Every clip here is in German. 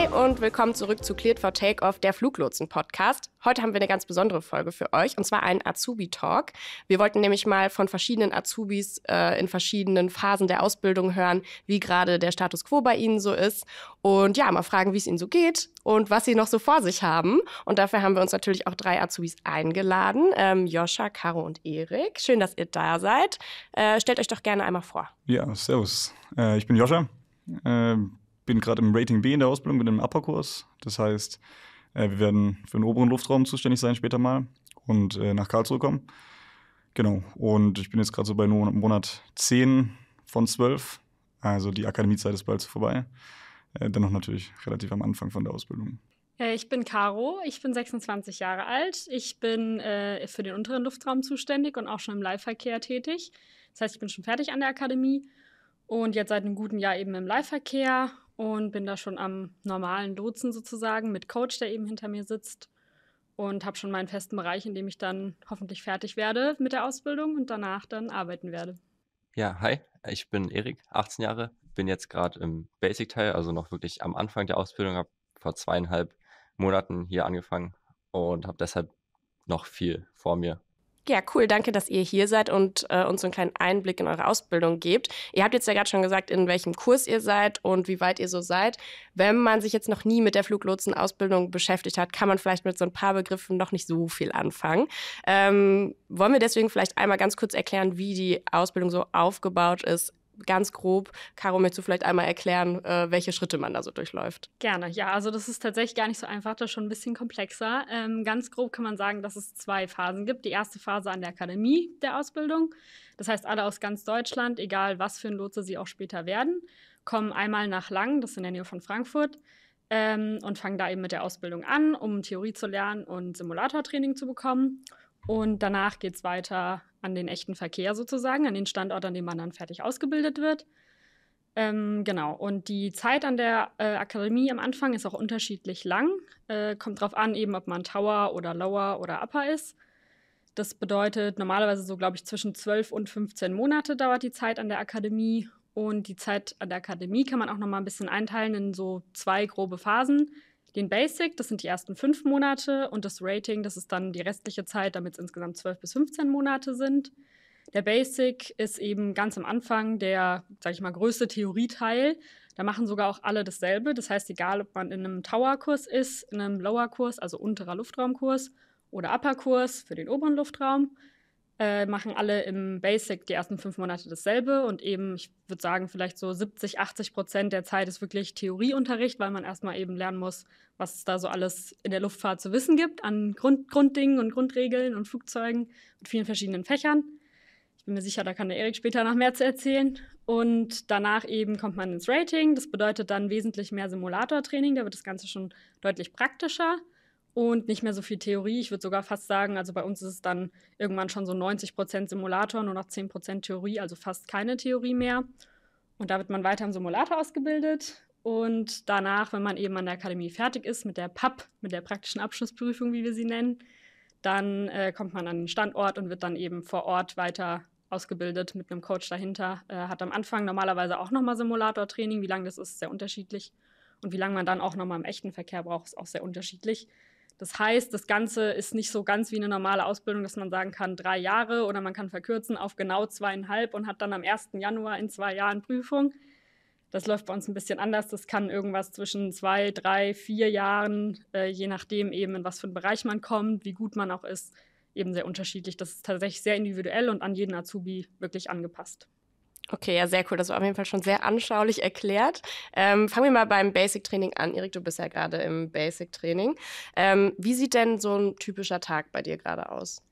Hi und willkommen zurück zu Cleared for Takeoff, der Fluglotsen-Podcast. Heute haben wir eine ganz besondere Folge für euch und zwar einen Azubi-Talk. Wir wollten nämlich mal von verschiedenen Azubis äh, in verschiedenen Phasen der Ausbildung hören, wie gerade der Status quo bei ihnen so ist und ja, mal fragen, wie es ihnen so geht und was sie noch so vor sich haben. Und dafür haben wir uns natürlich auch drei Azubis eingeladen: ähm, Joscha, Caro und Erik. Schön, dass ihr da seid. Äh, stellt euch doch gerne einmal vor. Ja, servus. Äh, ich bin Joscha ähm, bin gerade im Rating B in der Ausbildung, bin im Upperkurs. Das heißt, äh, wir werden für den oberen Luftraum zuständig sein später mal und äh, nach Karlsruhe kommen. Genau. Und ich bin jetzt gerade so bei Monat 10 von 12. Also die Akademiezeit ist bald vorbei. Äh, dennoch natürlich relativ am Anfang von der Ausbildung. Ich bin Caro, ich bin 26 Jahre alt. Ich bin äh, für den unteren Luftraum zuständig und auch schon im Leihverkehr tätig. Das heißt, ich bin schon fertig an der Akademie und jetzt seit einem guten Jahr eben im Leihverkehr und bin da schon am normalen Lotsen sozusagen mit Coach, der eben hinter mir sitzt und habe schon meinen festen Bereich, in dem ich dann hoffentlich fertig werde mit der Ausbildung und danach dann arbeiten werde. Ja, hi, ich bin Erik, 18 Jahre, bin jetzt gerade im Basic-Teil, also noch wirklich am Anfang der Ausbildung, habe vor zweieinhalb Monaten hier angefangen und habe deshalb noch viel vor mir. Ja, cool. Danke, dass ihr hier seid und äh, uns so einen kleinen Einblick in eure Ausbildung gebt. Ihr habt jetzt ja gerade schon gesagt, in welchem Kurs ihr seid und wie weit ihr so seid. Wenn man sich jetzt noch nie mit der Fluglotsenausbildung beschäftigt hat, kann man vielleicht mit so ein paar Begriffen noch nicht so viel anfangen. Ähm, wollen wir deswegen vielleicht einmal ganz kurz erklären, wie die Ausbildung so aufgebaut ist, ganz grob, Caro, möchtest du vielleicht einmal erklären, äh, welche Schritte man da so durchläuft? Gerne, ja. Also das ist tatsächlich gar nicht so einfach, das ist schon ein bisschen komplexer. Ähm, ganz grob kann man sagen, dass es zwei Phasen gibt. Die erste Phase an der Akademie der Ausbildung. Das heißt, alle aus ganz Deutschland, egal was für ein Lotse sie auch später werden, kommen einmal nach Lang, das ist in der Nähe von Frankfurt, ähm, und fangen da eben mit der Ausbildung an, um Theorie zu lernen und Simulatortraining zu bekommen. Und danach geht es weiter an den echten Verkehr sozusagen, an den Standort, an dem man dann fertig ausgebildet wird. Ähm, genau, und die Zeit an der äh, Akademie am Anfang ist auch unterschiedlich lang. Äh, kommt darauf an, eben ob man Tower oder Lower oder Upper ist. Das bedeutet normalerweise so, glaube ich, zwischen 12 und 15 Monate dauert die Zeit an der Akademie. Und die Zeit an der Akademie kann man auch nochmal ein bisschen einteilen in so zwei grobe Phasen. Den Basic, das sind die ersten fünf Monate und das Rating, das ist dann die restliche Zeit, damit es insgesamt zwölf bis 15 Monate sind. Der Basic ist eben ganz am Anfang der, sag ich mal, größte Theorieteil. Da machen sogar auch alle dasselbe. Das heißt, egal ob man in einem Tower-Kurs ist, in einem Lower-Kurs, also unterer Luftraumkurs oder Upper-Kurs für den oberen Luftraum, äh, machen alle im Basic die ersten fünf Monate dasselbe und eben, ich würde sagen, vielleicht so 70, 80 Prozent der Zeit ist wirklich Theorieunterricht, weil man erstmal eben lernen muss, was es da so alles in der Luftfahrt zu wissen gibt an Grund Grunddingen und Grundregeln und Flugzeugen und vielen verschiedenen Fächern. Ich bin mir sicher, da kann der Erik später noch mehr zu erzählen. Und danach eben kommt man ins Rating. Das bedeutet dann wesentlich mehr Simulatortraining. Da wird das Ganze schon deutlich praktischer und nicht mehr so viel Theorie. Ich würde sogar fast sagen, also bei uns ist es dann irgendwann schon so 90 Simulator, nur noch 10 Theorie, also fast keine Theorie mehr. Und da wird man weiter im Simulator ausgebildet. Und danach, wenn man eben an der Akademie fertig ist mit der PAP, mit der praktischen Abschlussprüfung, wie wir sie nennen, dann äh, kommt man an den Standort und wird dann eben vor Ort weiter ausgebildet mit einem Coach dahinter. Äh, hat am Anfang normalerweise auch nochmal Simulator-Training. Wie lang das ist, ist sehr unterschiedlich. Und wie lange man dann auch nochmal im echten Verkehr braucht, ist auch sehr unterschiedlich. Das heißt, das Ganze ist nicht so ganz wie eine normale Ausbildung, dass man sagen kann, drei Jahre oder man kann verkürzen auf genau zweieinhalb und hat dann am 1. Januar in zwei Jahren Prüfung. Das läuft bei uns ein bisschen anders. Das kann irgendwas zwischen zwei, drei, vier Jahren, äh, je nachdem eben, in was für einen Bereich man kommt, wie gut man auch ist, eben sehr unterschiedlich. Das ist tatsächlich sehr individuell und an jeden Azubi wirklich angepasst. Okay, ja, sehr cool. Das war auf jeden Fall schon sehr anschaulich erklärt. Ähm, fangen wir mal beim Basic Training an. Erik, du bist ja gerade im Basic Training. Ähm, wie sieht denn so ein typischer Tag bei dir gerade aus?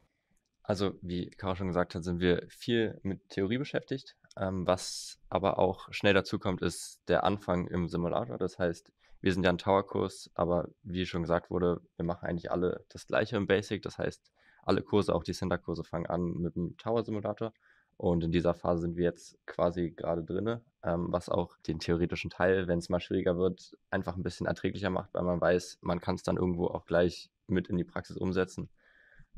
Also, wie Caro schon gesagt hat, sind wir viel mit Theorie beschäftigt. Ähm, was aber auch schnell dazukommt, ist der Anfang im Simulator. Das heißt, wir sind ja ein Tower-Kurs, aber wie schon gesagt wurde, wir machen eigentlich alle das Gleiche im Basic. Das heißt, alle Kurse, auch die Center-Kurse, fangen an mit dem Tower-Simulator. Und in dieser Phase sind wir jetzt quasi gerade drinne, ähm, was auch den theoretischen Teil, wenn es mal schwieriger wird, einfach ein bisschen erträglicher macht, weil man weiß, man kann es dann irgendwo auch gleich mit in die Praxis umsetzen.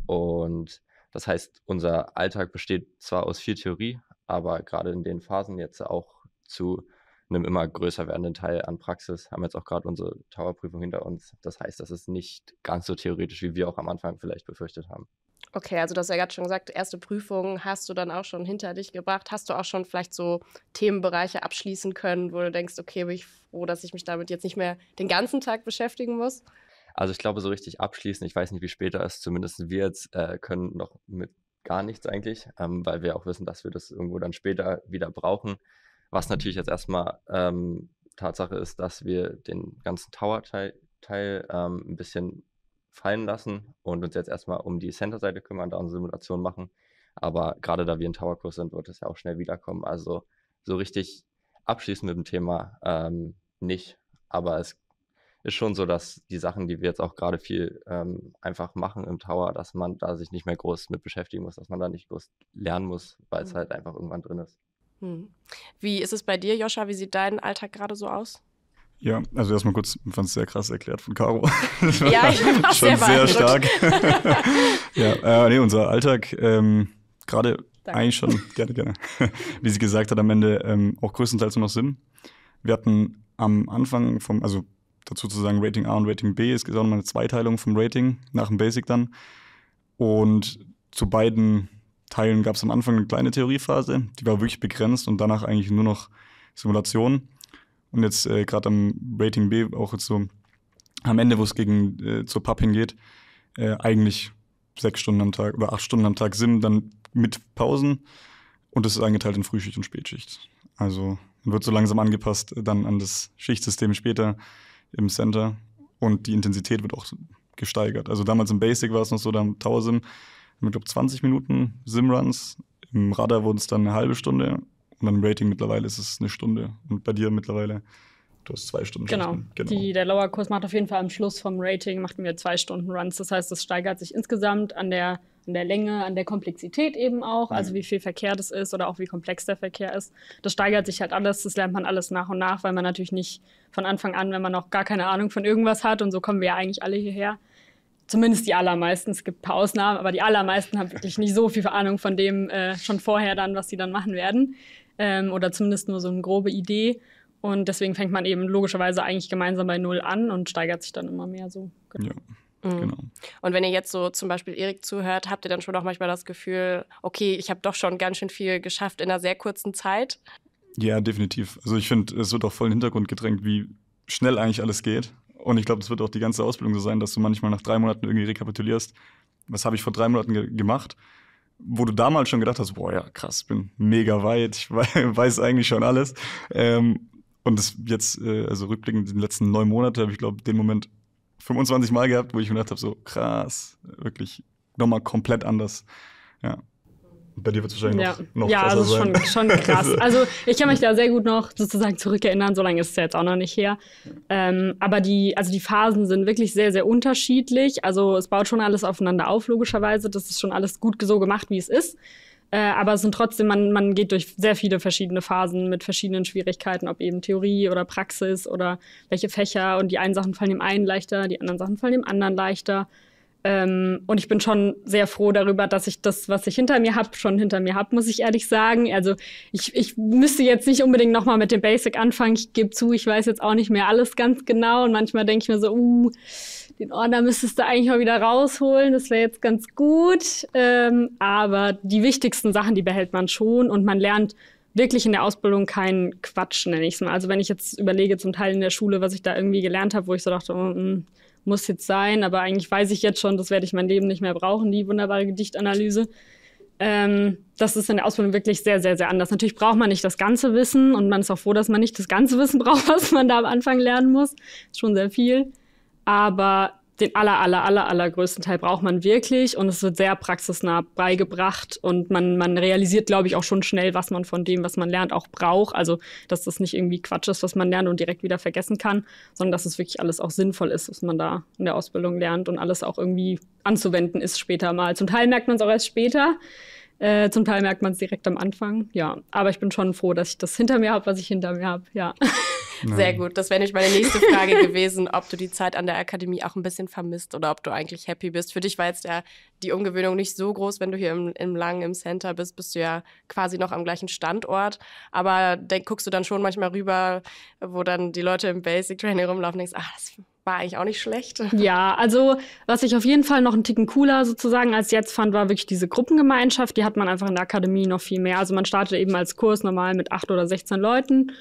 Und das heißt, unser Alltag besteht zwar aus viel Theorie, aber gerade in den Phasen jetzt auch zu einem immer größer werdenden Teil an Praxis, haben wir jetzt auch gerade unsere Towerprüfung hinter uns. Das heißt, das ist nicht ganz so theoretisch, wie wir auch am Anfang vielleicht befürchtet haben. Okay, also du hast ja gerade schon gesagt, erste Prüfung hast du dann auch schon hinter dich gebracht. Hast du auch schon vielleicht so Themenbereiche abschließen können, wo du denkst, okay, bin ich froh, dass ich mich damit jetzt nicht mehr den ganzen Tag beschäftigen muss? Also ich glaube, so richtig abschließen, ich weiß nicht, wie später ist, zumindest wir jetzt äh, können noch mit gar nichts eigentlich, ähm, weil wir auch wissen, dass wir das irgendwo dann später wieder brauchen. Was natürlich jetzt erstmal ähm, Tatsache ist, dass wir den ganzen Tower-Teil ähm, ein bisschen fallen lassen und uns jetzt erstmal um die Center-Seite kümmern, da unsere Simulation machen. Aber gerade da wir in Towerkurs sind, wird es ja auch schnell wiederkommen. Also so richtig abschließend mit dem Thema ähm, nicht. Aber es ist schon so, dass die Sachen, die wir jetzt auch gerade viel ähm, einfach machen im Tower, dass man da sich nicht mehr groß mit beschäftigen muss, dass man da nicht groß lernen muss, weil es mhm. halt einfach irgendwann drin ist. Hm. Wie ist es bei dir, Joscha? Wie sieht dein Alltag gerade so aus? Ja, also erstmal kurz, ich fand es sehr krass erklärt von Caro. ja, ich war schon sehr, sehr stark. ja, äh, nee, unser Alltag ähm, gerade eigentlich schon, gerne, gerne. Wie sie gesagt hat, am Ende ähm, auch größtenteils nur noch Sinn. Wir hatten am Anfang vom, also dazu zu sagen, Rating A und Rating B, es gibt auch nochmal eine Zweiteilung vom Rating nach dem Basic dann. Und zu beiden Teilen gab es am Anfang eine kleine Theoriephase, die war wirklich begrenzt und danach eigentlich nur noch Simulationen und jetzt äh, gerade am Rating B auch jetzt so am Ende, wo es gegen äh, zur Pub hingeht, äh, eigentlich sechs Stunden am Tag oder acht Stunden am Tag Sim, dann mit Pausen und es ist eingeteilt in Frühschicht und Spätschicht. Also wird so langsam angepasst äh, dann an das Schichtsystem später im Center und die Intensität wird auch gesteigert. Also damals im Basic war es noch so, da am Tower Sim, mit glaube 20 Minuten Sim-Runs, im Radar wurden es dann eine halbe Stunde meinem Rating mittlerweile ist es eine Stunde. Und bei dir mittlerweile, du hast zwei Stunden. Genau. genau. Die, der Lower-Kurs macht auf jeden Fall am Schluss vom Rating, machten wir zwei Stunden Runs. Das heißt, es steigert sich insgesamt an der, an der Länge, an der Komplexität eben auch, also mhm. wie viel Verkehr das ist oder auch wie komplex der Verkehr ist. Das steigert sich halt alles, das lernt man alles nach und nach, weil man natürlich nicht von Anfang an, wenn man noch gar keine Ahnung von irgendwas hat, und so kommen wir ja eigentlich alle hierher, zumindest die allermeisten, es gibt ein paar Ausnahmen, aber die allermeisten haben wirklich nicht so viel Ahnung von dem äh, schon vorher dann, was sie dann machen werden ähm, oder zumindest nur so eine grobe Idee. Und deswegen fängt man eben logischerweise eigentlich gemeinsam bei Null an und steigert sich dann immer mehr so. Genau. Ja, mhm. genau. Und wenn ihr jetzt so zum Beispiel Erik zuhört, habt ihr dann schon auch manchmal das Gefühl, okay, ich habe doch schon ganz schön viel geschafft in einer sehr kurzen Zeit? Ja, definitiv. Also ich finde, es wird auch voll in den Hintergrund gedrängt, wie schnell eigentlich alles geht. Und ich glaube, das wird auch die ganze Ausbildung so sein, dass du manchmal nach drei Monaten irgendwie rekapitulierst, was habe ich vor drei Monaten ge gemacht wo du damals schon gedacht hast, boah, ja, krass, bin mega weit, ich weiß eigentlich schon alles. Ähm, und das jetzt, äh, also rückblickend, in den letzten neun Monaten, habe ich, glaube den Moment 25 Mal gehabt, wo ich mir gedacht habe, so krass, wirklich nochmal komplett anders. Ja. Bei dir wird es wahrscheinlich ja. noch, noch Ja, also ist schon krass. Also, also ich kann mich da sehr gut noch sozusagen zurückerinnern, so lange ist es jetzt auch noch nicht her. Ähm, aber die, also die Phasen sind wirklich sehr, sehr unterschiedlich. Also es baut schon alles aufeinander auf, logischerweise. Das ist schon alles gut so gemacht, wie es ist. Äh, aber es sind trotzdem, man, man geht durch sehr viele verschiedene Phasen mit verschiedenen Schwierigkeiten, ob eben Theorie oder Praxis oder welche Fächer. Und die einen Sachen fallen dem einen leichter, die anderen Sachen fallen dem anderen leichter. Ähm, und ich bin schon sehr froh darüber, dass ich das, was ich hinter mir habe, schon hinter mir habe, muss ich ehrlich sagen. Also ich, ich müsste jetzt nicht unbedingt nochmal mit dem Basic anfangen. Ich gebe zu, ich weiß jetzt auch nicht mehr alles ganz genau. Und manchmal denke ich mir so, uh, den Ordner müsstest du eigentlich mal wieder rausholen. Das wäre jetzt ganz gut. Ähm, aber die wichtigsten Sachen, die behält man schon und man lernt wirklich in der Ausbildung keinen Quatsch, nenne ich es mal. Also wenn ich jetzt überlege, zum Teil in der Schule, was ich da irgendwie gelernt habe, wo ich so dachte, oh, mh, mm, muss jetzt sein, aber eigentlich weiß ich jetzt schon, das werde ich mein Leben nicht mehr brauchen, die wunderbare Gedichtanalyse. Ähm, das ist in der Ausbildung wirklich sehr, sehr, sehr anders. Natürlich braucht man nicht das ganze Wissen und man ist auch froh, dass man nicht das ganze Wissen braucht, was man da am Anfang lernen muss. Ist schon sehr viel. Aber den aller, aller, aller, allergrößten Teil braucht man wirklich und es wird sehr praxisnah beigebracht und man, man realisiert, glaube ich, auch schon schnell, was man von dem, was man lernt, auch braucht. Also, dass das nicht irgendwie Quatsch ist, was man lernt und direkt wieder vergessen kann, sondern dass es wirklich alles auch sinnvoll ist, was man da in der Ausbildung lernt und alles auch irgendwie anzuwenden ist später mal. Zum Teil merkt man es auch erst später. Äh, zum Teil merkt man es direkt am Anfang, ja. Aber ich bin schon froh, dass ich das hinter mir habe, was ich hinter mir habe, ja. Nein. Sehr gut. Das wäre nicht meine nächste Frage gewesen, ob du die Zeit an der Akademie auch ein bisschen vermisst oder ob du eigentlich happy bist. Für dich war jetzt ja die Umgewöhnung nicht so groß, wenn du hier im, im Langen, im Center bist, bist du ja quasi noch am gleichen Standort. Aber denk, guckst du dann schon manchmal rüber, wo dann die Leute im Basic Training rumlaufen und denkst, ach, das war eigentlich auch nicht schlecht. Ja, also was ich auf jeden Fall noch einen Ticken cooler sozusagen als jetzt fand, war wirklich diese Gruppengemeinschaft. Die hat man einfach in der Akademie noch viel mehr. Also man startet eben als Kurs normal mit acht oder 16 Leuten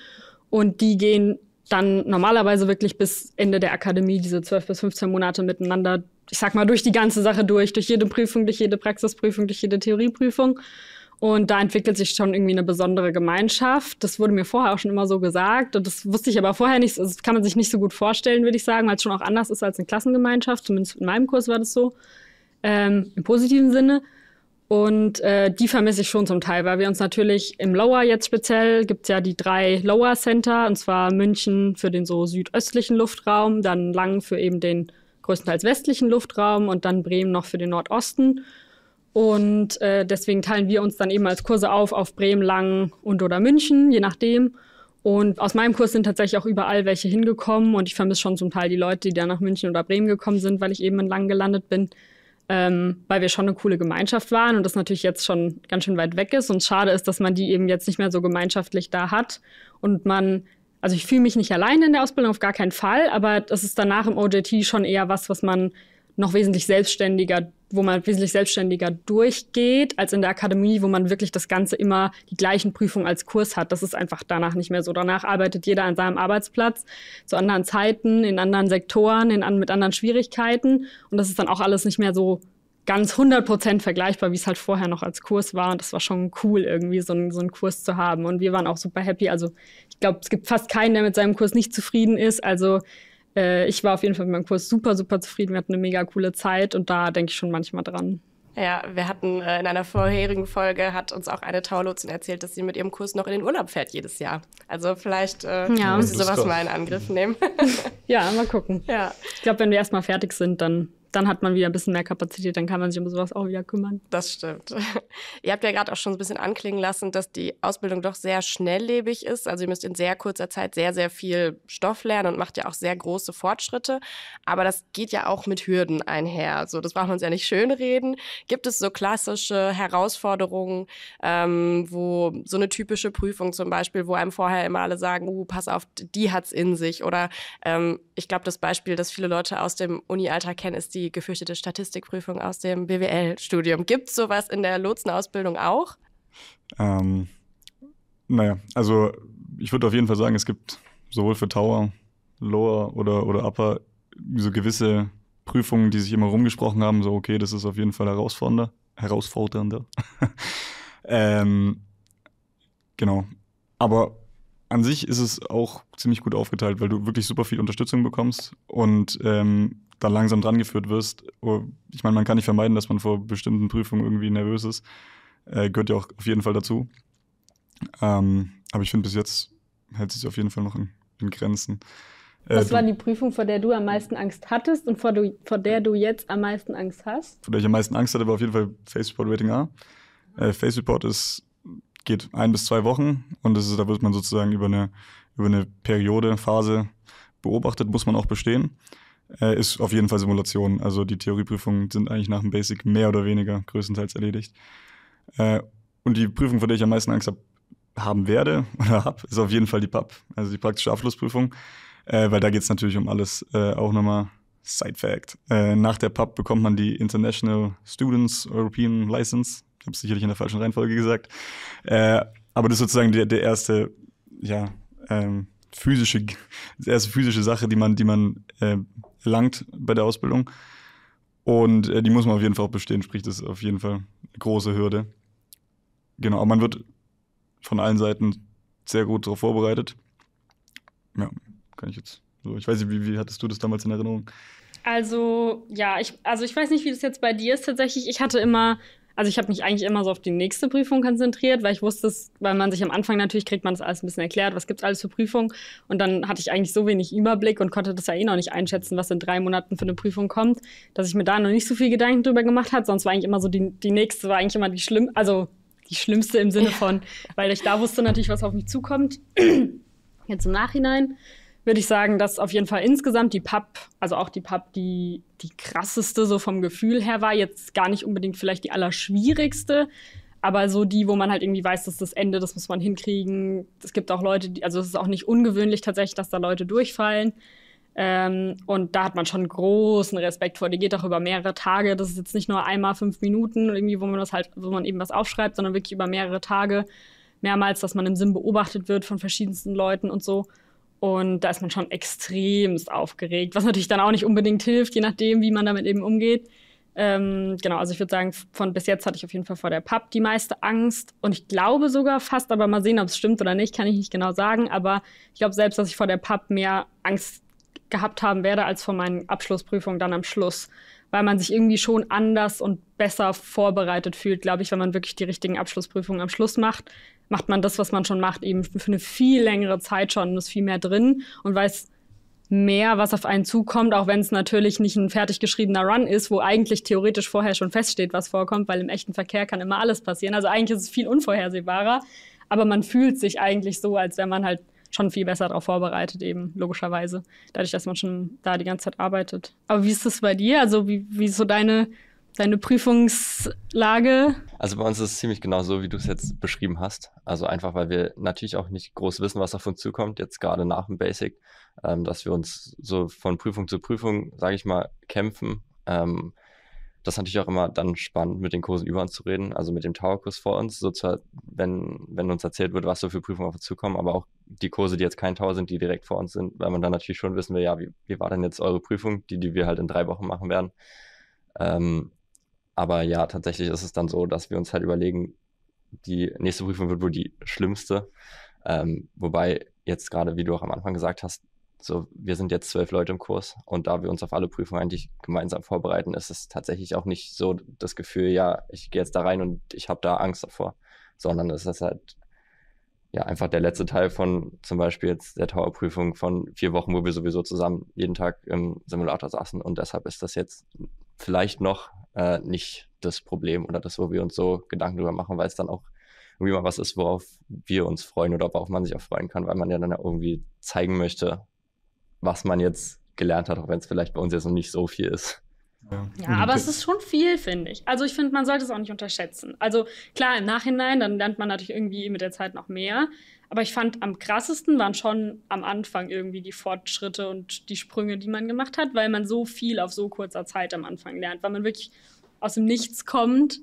und die gehen dann normalerweise wirklich bis Ende der Akademie diese zwölf bis 15 Monate miteinander, ich sag mal, durch die ganze Sache durch, durch jede Prüfung, durch jede Praxisprüfung, durch jede Theorieprüfung. Und da entwickelt sich schon irgendwie eine besondere Gemeinschaft. Das wurde mir vorher auch schon immer so gesagt. Und das wusste ich aber vorher nicht. Das kann man sich nicht so gut vorstellen, würde ich sagen, weil es schon auch anders ist als eine Klassengemeinschaft. Zumindest in meinem Kurs war das so. Ähm, Im positiven Sinne. Und äh, die vermisse ich schon zum Teil, weil wir uns natürlich im Lower jetzt speziell gibt es ja die drei Lower Center, und zwar München für den so südöstlichen Luftraum, dann Lang für eben den größtenteils westlichen Luftraum und dann Bremen noch für den Nordosten. Und äh, deswegen teilen wir uns dann eben als Kurse auf auf Bremen, Lang und oder München, je nachdem. Und aus meinem Kurs sind tatsächlich auch überall welche hingekommen und ich vermisse schon zum Teil die Leute, die da nach München oder Bremen gekommen sind, weil ich eben in Lang gelandet bin. Ähm, weil wir schon eine coole Gemeinschaft waren und das natürlich jetzt schon ganz schön weit weg ist und schade ist, dass man die eben jetzt nicht mehr so gemeinschaftlich da hat und man also ich fühle mich nicht alleine in der Ausbildung auf gar keinen Fall, aber das ist danach im OJT schon eher was, was man noch wesentlich selbstständiger wo man wesentlich selbstständiger durchgeht, als in der Akademie, wo man wirklich das Ganze immer die gleichen Prüfungen als Kurs hat. Das ist einfach danach nicht mehr so. Danach arbeitet jeder an seinem Arbeitsplatz zu anderen Zeiten, in anderen Sektoren, in mit anderen Schwierigkeiten. Und das ist dann auch alles nicht mehr so ganz 100% vergleichbar, wie es halt vorher noch als Kurs war. Und das war schon cool, irgendwie so, so einen Kurs zu haben. Und wir waren auch super happy. Also ich glaube, es gibt fast keinen, der mit seinem Kurs nicht zufrieden ist. Also äh, ich war auf jeden Fall mit meinem Kurs super, super zufrieden. Wir hatten eine mega coole Zeit und da denke ich schon manchmal dran. Ja, wir hatten äh, in einer vorherigen Folge hat uns auch eine Taulotsin erzählt, dass sie mit ihrem Kurs noch in den Urlaub fährt jedes Jahr. Also vielleicht äh, ja. muss sie sowas mal in Angriff nehmen. ja, mal gucken. Ja. Ich glaube, wenn wir erstmal fertig sind, dann dann hat man wieder ein bisschen mehr Kapazität, dann kann man sich um sowas auch wieder kümmern. Das stimmt. Ihr habt ja gerade auch schon ein bisschen anklingen lassen, dass die Ausbildung doch sehr schnelllebig ist. Also ihr müsst in sehr kurzer Zeit sehr, sehr viel Stoff lernen und macht ja auch sehr große Fortschritte. Aber das geht ja auch mit Hürden einher. So, das braucht man uns ja nicht schönreden. Gibt es so klassische Herausforderungen, ähm, wo so eine typische Prüfung zum Beispiel, wo einem vorher immer alle sagen, uh, pass auf, die hat's in sich. Oder ähm, ich glaube, das Beispiel, das viele Leute aus dem uni alter kennen, ist die die gefürchtete Statistikprüfung aus dem BWL-Studium. Gibt es sowas in der Lotsenausbildung auch? Ähm, naja, also ich würde auf jeden Fall sagen, es gibt sowohl für Tower, Lower oder, oder Upper so gewisse Prüfungen, die sich immer rumgesprochen haben, so okay, das ist auf jeden Fall herausfordernder. herausfordernder. ähm, genau. Aber an sich ist es auch ziemlich gut aufgeteilt, weil du wirklich super viel Unterstützung bekommst und ähm, da langsam dran geführt wirst. Oh, ich meine, man kann nicht vermeiden, dass man vor bestimmten Prüfungen irgendwie nervös ist. Äh, gehört ja auch auf jeden Fall dazu. Ähm, aber ich finde, bis jetzt hält sich auf jeden Fall noch in, in Grenzen. Äh, Was war die Prüfung, vor der du am meisten Angst hattest und vor, du, vor, der du jetzt am meisten Angst hast? Vor der ich am meisten Angst hatte, war auf jeden Fall Face Report Rating A. Äh, Face Report ist, geht ein bis zwei Wochen und ist, da wird man sozusagen über eine, über eine Periode, Phase beobachtet, muss man auch bestehen äh, ist auf jeden Fall Simulation. Also die Theorieprüfungen sind eigentlich nach dem Basic mehr oder weniger größtenteils erledigt. Äh, und die Prüfung, vor der ich am meisten Angst habe, haben werde oder habe, ist auf jeden Fall die PAP, also die praktische Abschlussprüfung, äh, weil da geht es natürlich um alles äh, auch nochmal. Side Fact. Äh, nach der PAP bekommt man die International Students European License. Ich habe es sicherlich in der falschen Reihenfolge gesagt. Äh, aber das ist sozusagen der, der erste, ja, ähm, physische, erste physische Sache, die man, die man äh, langt bei der Ausbildung. Und äh, die muss man auf jeden Fall auch bestehen, sprich, das ist auf jeden Fall eine große Hürde. Genau, aber man wird von allen Seiten sehr gut darauf vorbereitet. Ja, kann ich jetzt so. Ich weiß nicht, wie, wie hattest du das damals in Erinnerung? Also, ja, ich, also ich weiß nicht, wie das jetzt bei dir ist tatsächlich. Ich hatte immer also ich habe mich eigentlich immer so auf die nächste Prüfung konzentriert, weil ich wusste, weil man sich am Anfang natürlich kriegt man das alles ein bisschen erklärt, was gibt es alles für Prüfungen. Und dann hatte ich eigentlich so wenig Überblick und konnte das ja eh noch nicht einschätzen, was in drei Monaten für eine Prüfung kommt, dass ich mir da noch nicht so viel Gedanken drüber gemacht habe. Sonst war eigentlich immer so die, die nächste war eigentlich immer die schlimm, also die schlimmste im Sinne von, ja. weil ich da wusste natürlich, was auf mich zukommt. Jetzt im Nachhinein würde ich sagen, dass auf jeden Fall insgesamt die Pub, also auch die Pub, die die krasseste so vom Gefühl her war, jetzt gar nicht unbedingt vielleicht die allerschwierigste, aber so die, wo man halt irgendwie weiß, das ist das Ende, das muss man hinkriegen. Es gibt auch Leute, die, also es ist auch nicht ungewöhnlich tatsächlich, dass da Leute durchfallen. Ähm, und da hat man schon großen Respekt vor. Die geht auch über mehrere Tage. Das ist jetzt nicht nur einmal fünf Minuten irgendwie, wo man das halt, wo man eben was aufschreibt, sondern wirklich über mehrere Tage mehrmals, dass man im Sinn beobachtet wird von verschiedensten Leuten und so. Und da ist man schon extremst aufgeregt, was natürlich dann auch nicht unbedingt hilft, je nachdem, wie man damit eben umgeht. Ähm, genau, also ich würde sagen, von bis jetzt hatte ich auf jeden Fall vor der Pub die meiste Angst. Und ich glaube sogar fast, aber mal sehen, ob es stimmt oder nicht, kann ich nicht genau sagen. Aber ich glaube selbst, dass ich vor der Pub mehr Angst gehabt haben werde als vor meinen Abschlussprüfungen dann am Schluss weil man sich irgendwie schon anders und besser vorbereitet fühlt, glaube ich, wenn man wirklich die richtigen Abschlussprüfungen am Schluss macht. Macht man das, was man schon macht, eben für eine viel längere Zeit schon und ist viel mehr drin und weiß mehr, was auf einen zukommt, auch wenn es natürlich nicht ein fertig geschriebener Run ist, wo eigentlich theoretisch vorher schon feststeht, was vorkommt, weil im echten Verkehr kann immer alles passieren. Also eigentlich ist es viel unvorhersehbarer, aber man fühlt sich eigentlich so, als wenn man halt schon viel besser darauf vorbereitet, eben logischerweise, dadurch, dass man schon da die ganze Zeit arbeitet. Aber wie ist das bei dir? Also wie, wie ist so deine, deine Prüfungslage? Also bei uns ist es ziemlich genau so, wie du es jetzt beschrieben hast. Also einfach, weil wir natürlich auch nicht groß wissen, was auf uns zukommt, jetzt gerade nach dem Basic, ähm, dass wir uns so von Prüfung zu Prüfung, sage ich mal, kämpfen. Ähm, das ist natürlich auch immer dann spannend, mit den Kursen über uns zu reden, also mit dem Towerkurs vor uns, so zu, wenn, wenn uns erzählt wird, was so für Prüfungen auf uns zukommen, aber auch die Kurse, die jetzt kein Tower sind, die direkt vor uns sind, weil man dann natürlich schon wissen will, ja, wie, wie war denn jetzt eure Prüfung, die, die wir halt in drei Wochen machen werden. Ähm, aber ja, tatsächlich ist es dann so, dass wir uns halt überlegen, die nächste Prüfung wird wohl die schlimmste. Ähm, wobei jetzt gerade, wie du auch am Anfang gesagt hast, so, wir sind jetzt zwölf Leute im Kurs und da wir uns auf alle Prüfungen eigentlich gemeinsam vorbereiten, ist es tatsächlich auch nicht so das Gefühl, ja, ich gehe jetzt da rein und ich habe da Angst davor, sondern es ist halt ja einfach der letzte Teil von zum Beispiel jetzt der Tower-Prüfung von vier Wochen, wo wir sowieso zusammen jeden Tag im Simulator saßen und deshalb ist das jetzt vielleicht noch äh, nicht das Problem oder das, wo wir uns so Gedanken drüber machen, weil es dann auch irgendwie mal was ist, worauf wir uns freuen oder worauf man sich auch freuen kann, weil man ja dann irgendwie zeigen möchte, was man jetzt gelernt hat, auch wenn es vielleicht bei uns jetzt noch nicht so viel ist. Ja, aber es ist schon viel, finde ich. Also ich finde, man sollte es auch nicht unterschätzen. Also klar, im Nachhinein, dann lernt man natürlich irgendwie mit der Zeit noch mehr. Aber ich fand, am krassesten waren schon am Anfang irgendwie die Fortschritte und die Sprünge, die man gemacht hat, weil man so viel auf so kurzer Zeit am Anfang lernt, weil man wirklich aus dem Nichts kommt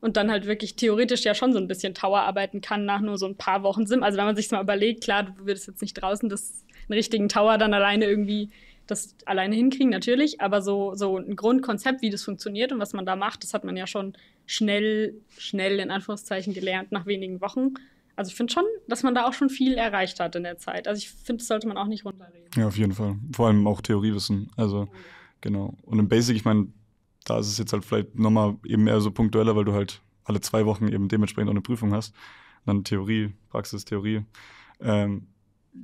und dann halt wirklich theoretisch ja schon so ein bisschen Tower arbeiten kann nach nur so ein paar Wochen Sim. Also wenn man sich mal überlegt, klar, du würdest jetzt nicht draußen das einen richtigen Tower dann alleine irgendwie das alleine hinkriegen, natürlich, aber so, so ein Grundkonzept, wie das funktioniert und was man da macht, das hat man ja schon schnell, schnell in Anführungszeichen gelernt nach wenigen Wochen. Also ich finde schon, dass man da auch schon viel erreicht hat in der Zeit. Also ich finde, das sollte man auch nicht runterreden. Ja, auf jeden Fall. Vor allem auch Theoriewissen. Also genau. Und im Basic, ich meine, da ist es jetzt halt vielleicht nochmal eben eher so punktueller, weil du halt alle zwei Wochen eben dementsprechend auch eine Prüfung hast. Und dann Theorie, Praxis, Theorie. Ähm,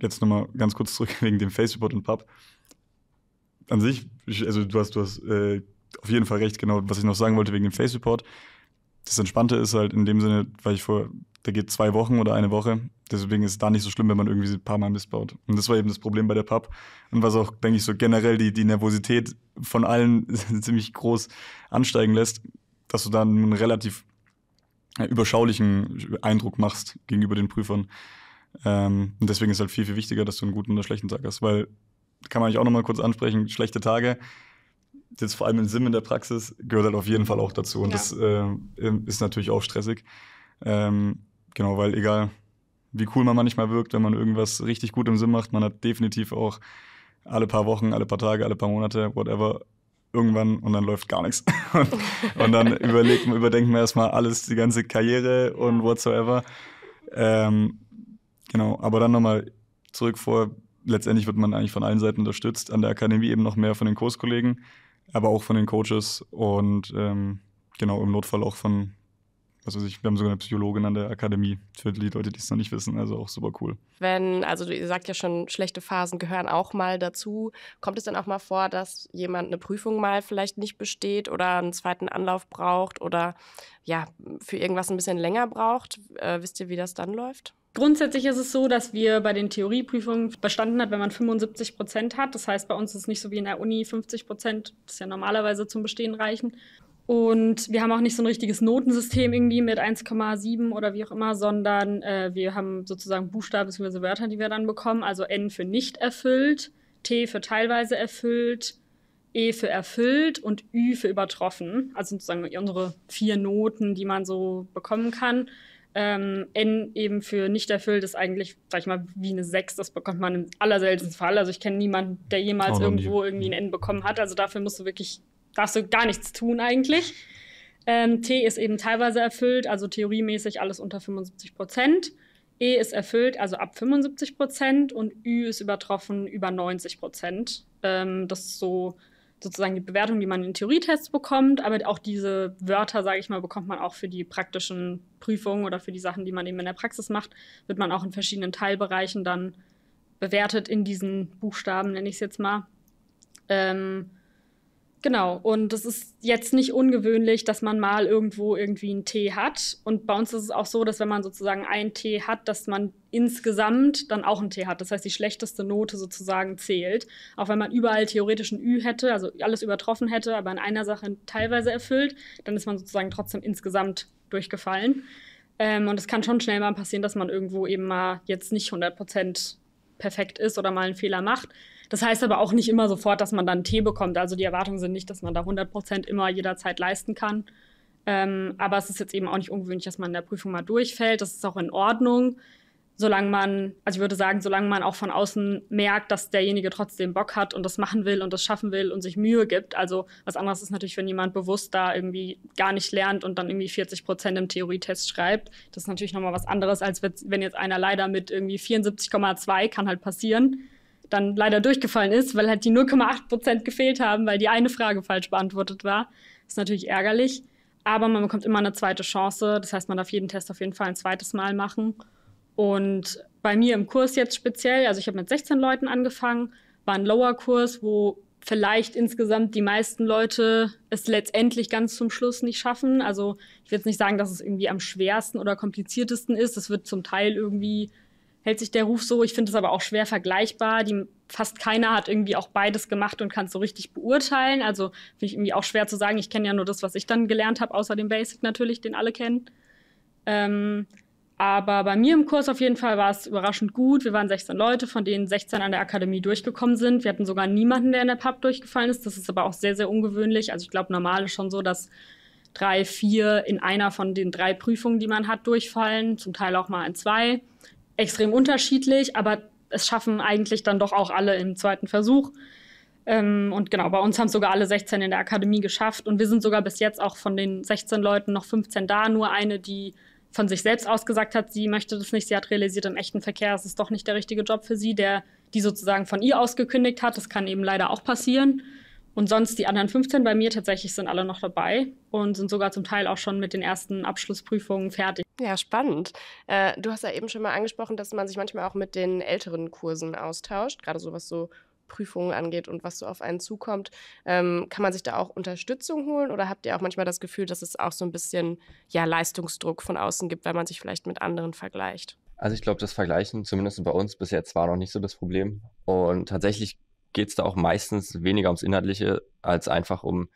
jetzt nochmal ganz kurz zurück wegen dem Face-Report und Pub. An sich, also du hast, du hast äh, auf jeden Fall recht, genau, was ich noch sagen wollte wegen dem Face Report. Das Entspannte ist halt in dem Sinne, weil ich vor, da geht zwei Wochen oder eine Woche. Deswegen ist es da nicht so schlimm, wenn man irgendwie ein paar Mal missbaut. Und das war eben das Problem bei der Pub. Und was auch, denke ich, so generell die, die Nervosität von allen ziemlich groß ansteigen lässt, dass du dann einen relativ äh, überschaulichen Eindruck machst gegenüber den Prüfern. Ähm, und deswegen ist halt viel, viel wichtiger, dass du einen guten oder einen schlechten Tag hast, weil, kann man eigentlich auch nochmal kurz ansprechen, schlechte Tage, jetzt vor allem im Sinn in der Praxis, gehört halt auf jeden Fall auch dazu. Und ja. das äh, ist natürlich auch stressig. Ähm, genau, weil egal, wie cool man manchmal wirkt, wenn man irgendwas richtig gut im Sinn macht, man hat definitiv auch alle paar Wochen, alle paar Tage, alle paar Monate, whatever, irgendwann und dann läuft gar nichts. und, und dann überlegt überdenkt man erstmal alles, die ganze Karriere und whatsoever. Ähm, Genau, aber dann nochmal zurück vor, letztendlich wird man eigentlich von allen Seiten unterstützt, an der Akademie eben noch mehr von den Kurskollegen, aber auch von den Coaches und ähm, genau im Notfall auch von, was weiß ich, wir haben sogar eine Psychologin an der Akademie, für die Leute, die es noch nicht wissen, also auch super cool. Wenn, also ihr sagt ja schon, schlechte Phasen gehören auch mal dazu, kommt es dann auch mal vor, dass jemand eine Prüfung mal vielleicht nicht besteht oder einen zweiten Anlauf braucht oder ja, für irgendwas ein bisschen länger braucht? Äh, wisst ihr, wie das dann läuft? Grundsätzlich ist es so, dass wir bei den Theorieprüfungen bestanden hat, wenn man 75 Prozent hat. Das heißt, bei uns ist es nicht so wie in der Uni 50 Prozent, das ist ja normalerweise zum Bestehen reichen. Und wir haben auch nicht so ein richtiges Notensystem irgendwie mit 1,7 oder wie auch immer, sondern äh, wir haben sozusagen Buchstaben bzw. Wörter, die wir dann bekommen. Also N für nicht erfüllt, T für teilweise erfüllt, E für erfüllt und Ü für übertroffen. Also sozusagen unsere vier Noten, die man so bekommen kann. Ähm, N eben für nicht erfüllt ist eigentlich, sag ich mal, wie eine 6. Das bekommt man im allerseltensten Fall. Also ich kenne niemanden, der jemals oh, irgendwo die. irgendwie ein N bekommen hat. Also dafür musst du wirklich, darfst du gar nichts tun eigentlich. Ähm, T ist eben teilweise erfüllt, also theoriemäßig alles unter 75 Prozent. E ist erfüllt, also ab 75 Prozent. Und Ü ist übertroffen über 90 Prozent. Ähm, das ist so sozusagen die Bewertung, die man in Theorietests bekommt, aber auch diese Wörter, sage ich mal, bekommt man auch für die praktischen Prüfungen oder für die Sachen, die man eben in der Praxis macht, wird man auch in verschiedenen Teilbereichen dann bewertet in diesen Buchstaben, nenne ich es jetzt mal. Ähm, Genau, und es ist jetzt nicht ungewöhnlich, dass man mal irgendwo irgendwie einen Tee hat. Und bei uns ist es auch so, dass wenn man sozusagen einen Tee hat, dass man insgesamt dann auch einen Tee hat. Das heißt, die schlechteste Note sozusagen zählt. Auch wenn man überall theoretisch ein Ü hätte, also alles übertroffen hätte, aber in einer Sache teilweise erfüllt, dann ist man sozusagen trotzdem insgesamt durchgefallen. Ähm, und es kann schon schnell mal passieren, dass man irgendwo eben mal jetzt nicht 100 perfekt ist oder mal einen Fehler macht. Das heißt aber auch nicht immer sofort, dass man dann Tee bekommt. Also die Erwartungen sind nicht, dass man da 100 Prozent immer jederzeit leisten kann. Ähm, aber es ist jetzt eben auch nicht ungewöhnlich, dass man in der Prüfung mal durchfällt. Das ist auch in Ordnung, solange man, also ich würde sagen, solange man auch von außen merkt, dass derjenige trotzdem Bock hat und das machen will und das schaffen will und sich Mühe gibt. Also was anderes ist natürlich, wenn jemand bewusst da irgendwie gar nicht lernt und dann irgendwie 40 Prozent im Theorietest schreibt. Das ist natürlich nochmal was anderes, als wenn jetzt einer leider mit irgendwie 74,2 kann halt passieren dann leider durchgefallen ist, weil halt die 0,8 Prozent gefehlt haben, weil die eine Frage falsch beantwortet war. Das Ist natürlich ärgerlich, aber man bekommt immer eine zweite Chance. Das heißt, man darf jeden Test auf jeden Fall ein zweites Mal machen. Und bei mir im Kurs jetzt speziell, also ich habe mit 16 Leuten angefangen, war ein Lower-Kurs, wo vielleicht insgesamt die meisten Leute es letztendlich ganz zum Schluss nicht schaffen. Also ich will jetzt nicht sagen, dass es irgendwie am schwersten oder kompliziertesten ist. Es wird zum Teil irgendwie hält sich der Ruf so. Ich finde es aber auch schwer vergleichbar. Die, fast keiner hat irgendwie auch beides gemacht und kann es so richtig beurteilen. Also finde ich irgendwie auch schwer zu sagen. Ich kenne ja nur das, was ich dann gelernt habe, außer dem Basic natürlich, den alle kennen. Ähm, aber bei mir im Kurs auf jeden Fall war es überraschend gut. Wir waren 16 Leute, von denen 16 an der Akademie durchgekommen sind. Wir hatten sogar niemanden, der in der Pub durchgefallen ist. Das ist aber auch sehr, sehr ungewöhnlich. Also ich glaube, normal ist schon so, dass drei, vier in einer von den drei Prüfungen, die man hat, durchfallen. Zum Teil auch mal in zwei extrem unterschiedlich, aber es schaffen eigentlich dann doch auch alle im zweiten Versuch. Ähm, und genau, bei uns haben es sogar alle 16 in der Akademie geschafft und wir sind sogar bis jetzt auch von den 16 Leuten noch 15 da, nur eine, die von sich selbst ausgesagt hat, sie möchte das nicht, sie hat realisiert, im echten Verkehr ist es doch nicht der richtige Job für sie, der die sozusagen von ihr ausgekündigt hat. Das kann eben leider auch passieren. Und sonst die anderen 15 bei mir tatsächlich sind alle noch dabei und sind sogar zum Teil auch schon mit den ersten Abschlussprüfungen fertig. Ja, spannend. Äh, du hast ja eben schon mal angesprochen, dass man sich manchmal auch mit den älteren Kursen austauscht, gerade so was so Prüfungen angeht und was so auf einen zukommt. Ähm, kann man sich da auch Unterstützung holen oder habt ihr auch manchmal das Gefühl, dass es auch so ein bisschen ja, Leistungsdruck von außen gibt, weil man sich vielleicht mit anderen vergleicht? Also ich glaube, das Vergleichen, zumindest bei uns bis jetzt, war noch nicht so das Problem. Und tatsächlich geht es da auch meistens weniger ums Inhaltliche, als einfach um,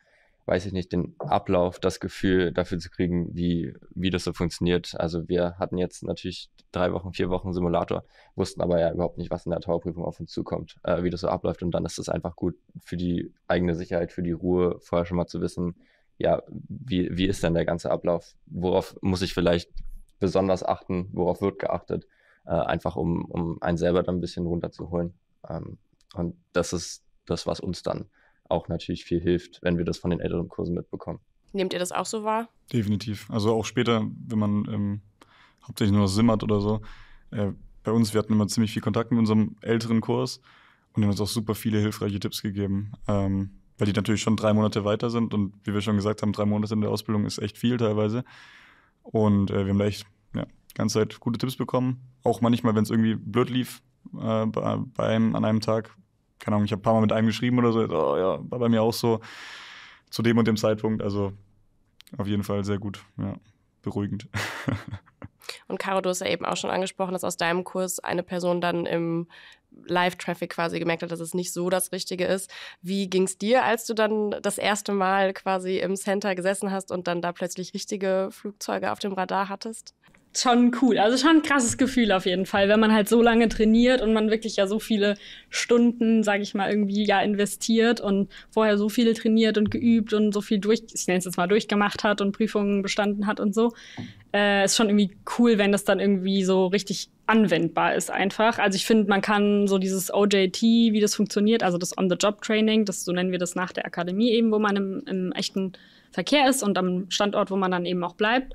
weiß ich nicht, den Ablauf, das Gefühl dafür zu kriegen, wie, wie das so funktioniert. Also wir hatten jetzt natürlich drei Wochen, vier Wochen Simulator, wussten aber ja überhaupt nicht, was in der Towerprüfung auf uns zukommt, äh, wie das so abläuft. Und dann ist es einfach gut für die eigene Sicherheit, für die Ruhe, vorher schon mal zu wissen, ja, wie, wie ist denn der ganze Ablauf? Worauf muss ich vielleicht besonders achten? Worauf wird geachtet? Äh, einfach um, um einen selber dann ein bisschen runterzuholen. Ähm, und das ist das, was uns dann auch natürlich viel hilft, wenn wir das von den älteren Kursen mitbekommen. Nehmt ihr das auch so wahr? Definitiv. Also auch später, wenn man ähm, hauptsächlich nur simmert oder so. Äh, bei uns, wir hatten immer ziemlich viel Kontakt mit unserem älteren Kurs und haben uns auch super viele hilfreiche Tipps gegeben. Ähm, weil die natürlich schon drei Monate weiter sind und wie wir schon gesagt haben, drei Monate in der Ausbildung ist echt viel teilweise. Und äh, wir haben da echt ja, ganze Zeit gute Tipps bekommen. Auch manchmal, wenn es irgendwie blöd lief, äh, bei, einem, an einem Tag. Keine Ahnung, ich habe ein paar Mal mit einem geschrieben oder so. Oh, ja, war bei mir auch so. Zu dem und dem Zeitpunkt. Also auf jeden Fall sehr gut. Ja, beruhigend. Und Caro, du hast ja eben auch schon angesprochen, dass aus deinem Kurs eine Person dann im Live-Traffic quasi gemerkt hat, dass es nicht so das Richtige ist. Wie ging es dir, als du dann das erste Mal quasi im Center gesessen hast und dann da plötzlich richtige Flugzeuge auf dem Radar hattest? schon cool. Also schon ein krasses Gefühl auf jeden Fall, wenn man halt so lange trainiert und man wirklich ja so viele Stunden, sage ich mal, irgendwie ja investiert und vorher so viel trainiert und geübt und so viel durch, ich nenne es jetzt mal durchgemacht hat und Prüfungen bestanden hat und so. Äh, ist schon irgendwie cool, wenn das dann irgendwie so richtig anwendbar ist einfach. Also ich finde, man kann so dieses OJT, wie das funktioniert, also das On-the-Job-Training, das so nennen wir das nach der Akademie eben, wo man im, im echten Verkehr ist und am Standort, wo man dann eben auch bleibt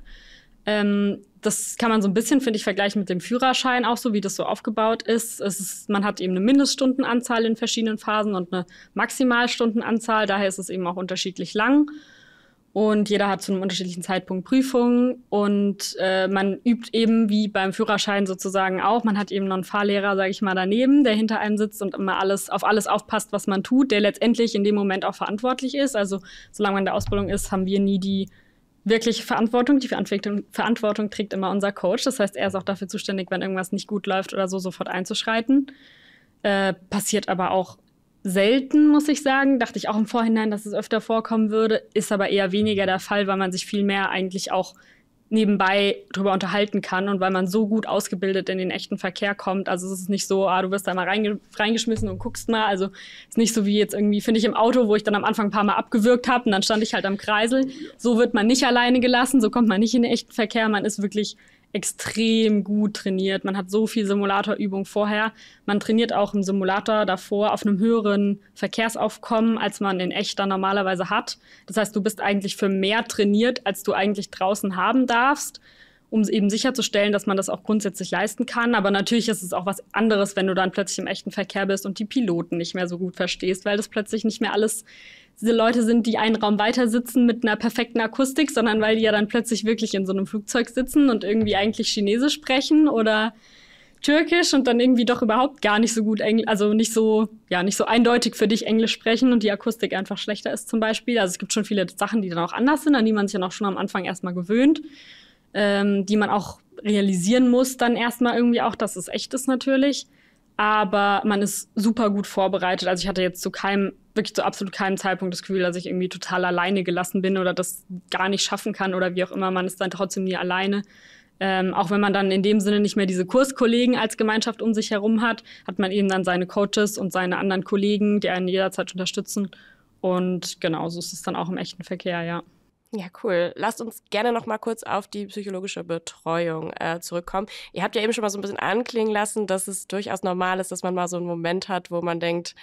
ähm, das kann man so ein bisschen, finde ich, vergleichen mit dem Führerschein auch so, wie das so aufgebaut ist. ist. Man hat eben eine Mindeststundenanzahl in verschiedenen Phasen und eine Maximalstundenanzahl. Daher ist es eben auch unterschiedlich lang. Und jeder hat zu einem unterschiedlichen Zeitpunkt Prüfungen. Und äh, man übt eben wie beim Führerschein sozusagen auch. Man hat eben noch einen Fahrlehrer, sage ich mal, daneben, der hinter einem sitzt und immer alles auf alles aufpasst, was man tut, der letztendlich in dem Moment auch verantwortlich ist. Also solange man in der Ausbildung ist, haben wir nie die wirklich Verantwortung. Die Verantwortung, Verantwortung trägt immer unser Coach. Das heißt, er ist auch dafür zuständig, wenn irgendwas nicht gut läuft oder so, sofort einzuschreiten. Äh, passiert aber auch selten, muss ich sagen. Dachte ich auch im Vorhinein, dass es öfter vorkommen würde, ist aber eher weniger der Fall, weil man sich viel mehr eigentlich auch nebenbei darüber unterhalten kann und weil man so gut ausgebildet in den echten Verkehr kommt. Also es ist nicht so, ah, du wirst da mal reinge reingeschmissen und guckst mal. Also es ist nicht so wie jetzt irgendwie, finde ich, im Auto, wo ich dann am Anfang ein paar Mal abgewürgt habe und dann stand ich halt am Kreisel. So wird man nicht alleine gelassen, so kommt man nicht in den echten Verkehr. Man ist wirklich extrem gut trainiert. Man hat so viel Simulatorübung vorher. Man trainiert auch im Simulator davor auf einem höheren Verkehrsaufkommen, als man in echter normalerweise hat. Das heißt, du bist eigentlich für mehr trainiert, als du eigentlich draußen haben darfst um eben sicherzustellen, dass man das auch grundsätzlich leisten kann. Aber natürlich ist es auch was anderes, wenn du dann plötzlich im echten Verkehr bist und die Piloten nicht mehr so gut verstehst, weil das plötzlich nicht mehr alles diese Leute sind, die einen Raum weiter sitzen mit einer perfekten Akustik, sondern weil die ja dann plötzlich wirklich in so einem Flugzeug sitzen und irgendwie eigentlich Chinesisch sprechen oder Türkisch und dann irgendwie doch überhaupt gar nicht so gut Englisch, also nicht so, ja, nicht so eindeutig für dich Englisch sprechen und die Akustik einfach schlechter ist zum Beispiel. Also es gibt schon viele Sachen, die dann auch anders sind, an die man sich ja auch schon am Anfang erstmal gewöhnt, ähm, die man auch realisieren muss, dann erstmal irgendwie auch, dass es echt ist natürlich. Aber man ist super gut vorbereitet. Also ich hatte jetzt zu keinem wirklich zu absolut keinem Zeitpunkt das Gefühl, dass ich irgendwie total alleine gelassen bin oder das gar nicht schaffen kann oder wie auch immer. Man ist dann trotzdem nie alleine. Ähm, auch wenn man dann in dem Sinne nicht mehr diese Kurskollegen als Gemeinschaft um sich herum hat, hat man eben dann seine Coaches und seine anderen Kollegen, die einen jederzeit unterstützen. Und genau so ist es dann auch im echten Verkehr, ja. Ja, cool. Lasst uns gerne noch mal kurz auf die psychologische Betreuung äh, zurückkommen. Ihr habt ja eben schon mal so ein bisschen anklingen lassen, dass es durchaus normal ist, dass man mal so einen Moment hat, wo man denkt,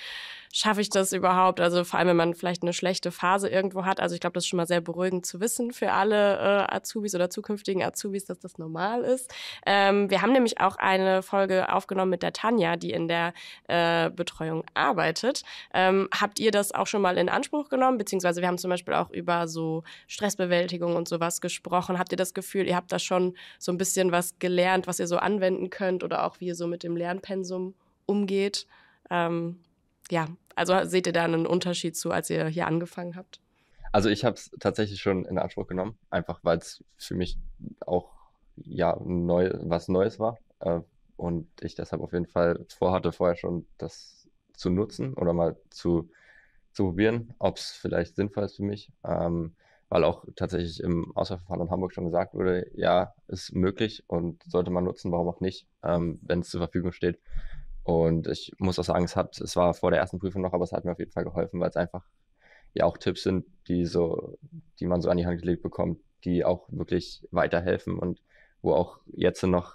schaffe ich das überhaupt? Also vor allem, wenn man vielleicht eine schlechte Phase irgendwo hat. Also ich glaube, das ist schon mal sehr beruhigend zu wissen für alle äh, Azubis oder zukünftigen Azubis, dass das normal ist. Ähm, wir haben nämlich auch eine Folge aufgenommen mit der Tanja, die in der äh, Betreuung arbeitet. Ähm, habt ihr das auch schon mal in Anspruch genommen? Beziehungsweise wir haben zum Beispiel auch über so Stressbewältigung und sowas gesprochen. Habt ihr das Gefühl, ihr habt da schon so ein bisschen was gelernt, was ihr so anwenden könnt oder auch wie ihr so mit dem Lernpensum umgeht? Ähm, ja, also seht ihr da einen Unterschied zu, als ihr hier angefangen habt? Also ich habe es tatsächlich schon in Anspruch genommen, einfach weil es für mich auch ja neu, was Neues war äh, und ich deshalb auf jeden Fall vorhatte vorher schon das zu nutzen oder mal zu, zu probieren, ob es vielleicht sinnvoll ist für mich, ähm, weil auch tatsächlich im Auswahlverfahren in Hamburg schon gesagt wurde, ja, ist möglich und sollte man nutzen, warum auch nicht, ähm, wenn es zur Verfügung steht. Und ich muss auch sagen, es hat, es war vor der ersten Prüfung noch, aber es hat mir auf jeden Fall geholfen, weil es einfach ja auch Tipps sind, die so, die man so an die Hand gelegt bekommt, die auch wirklich weiterhelfen und wo auch jetzt noch,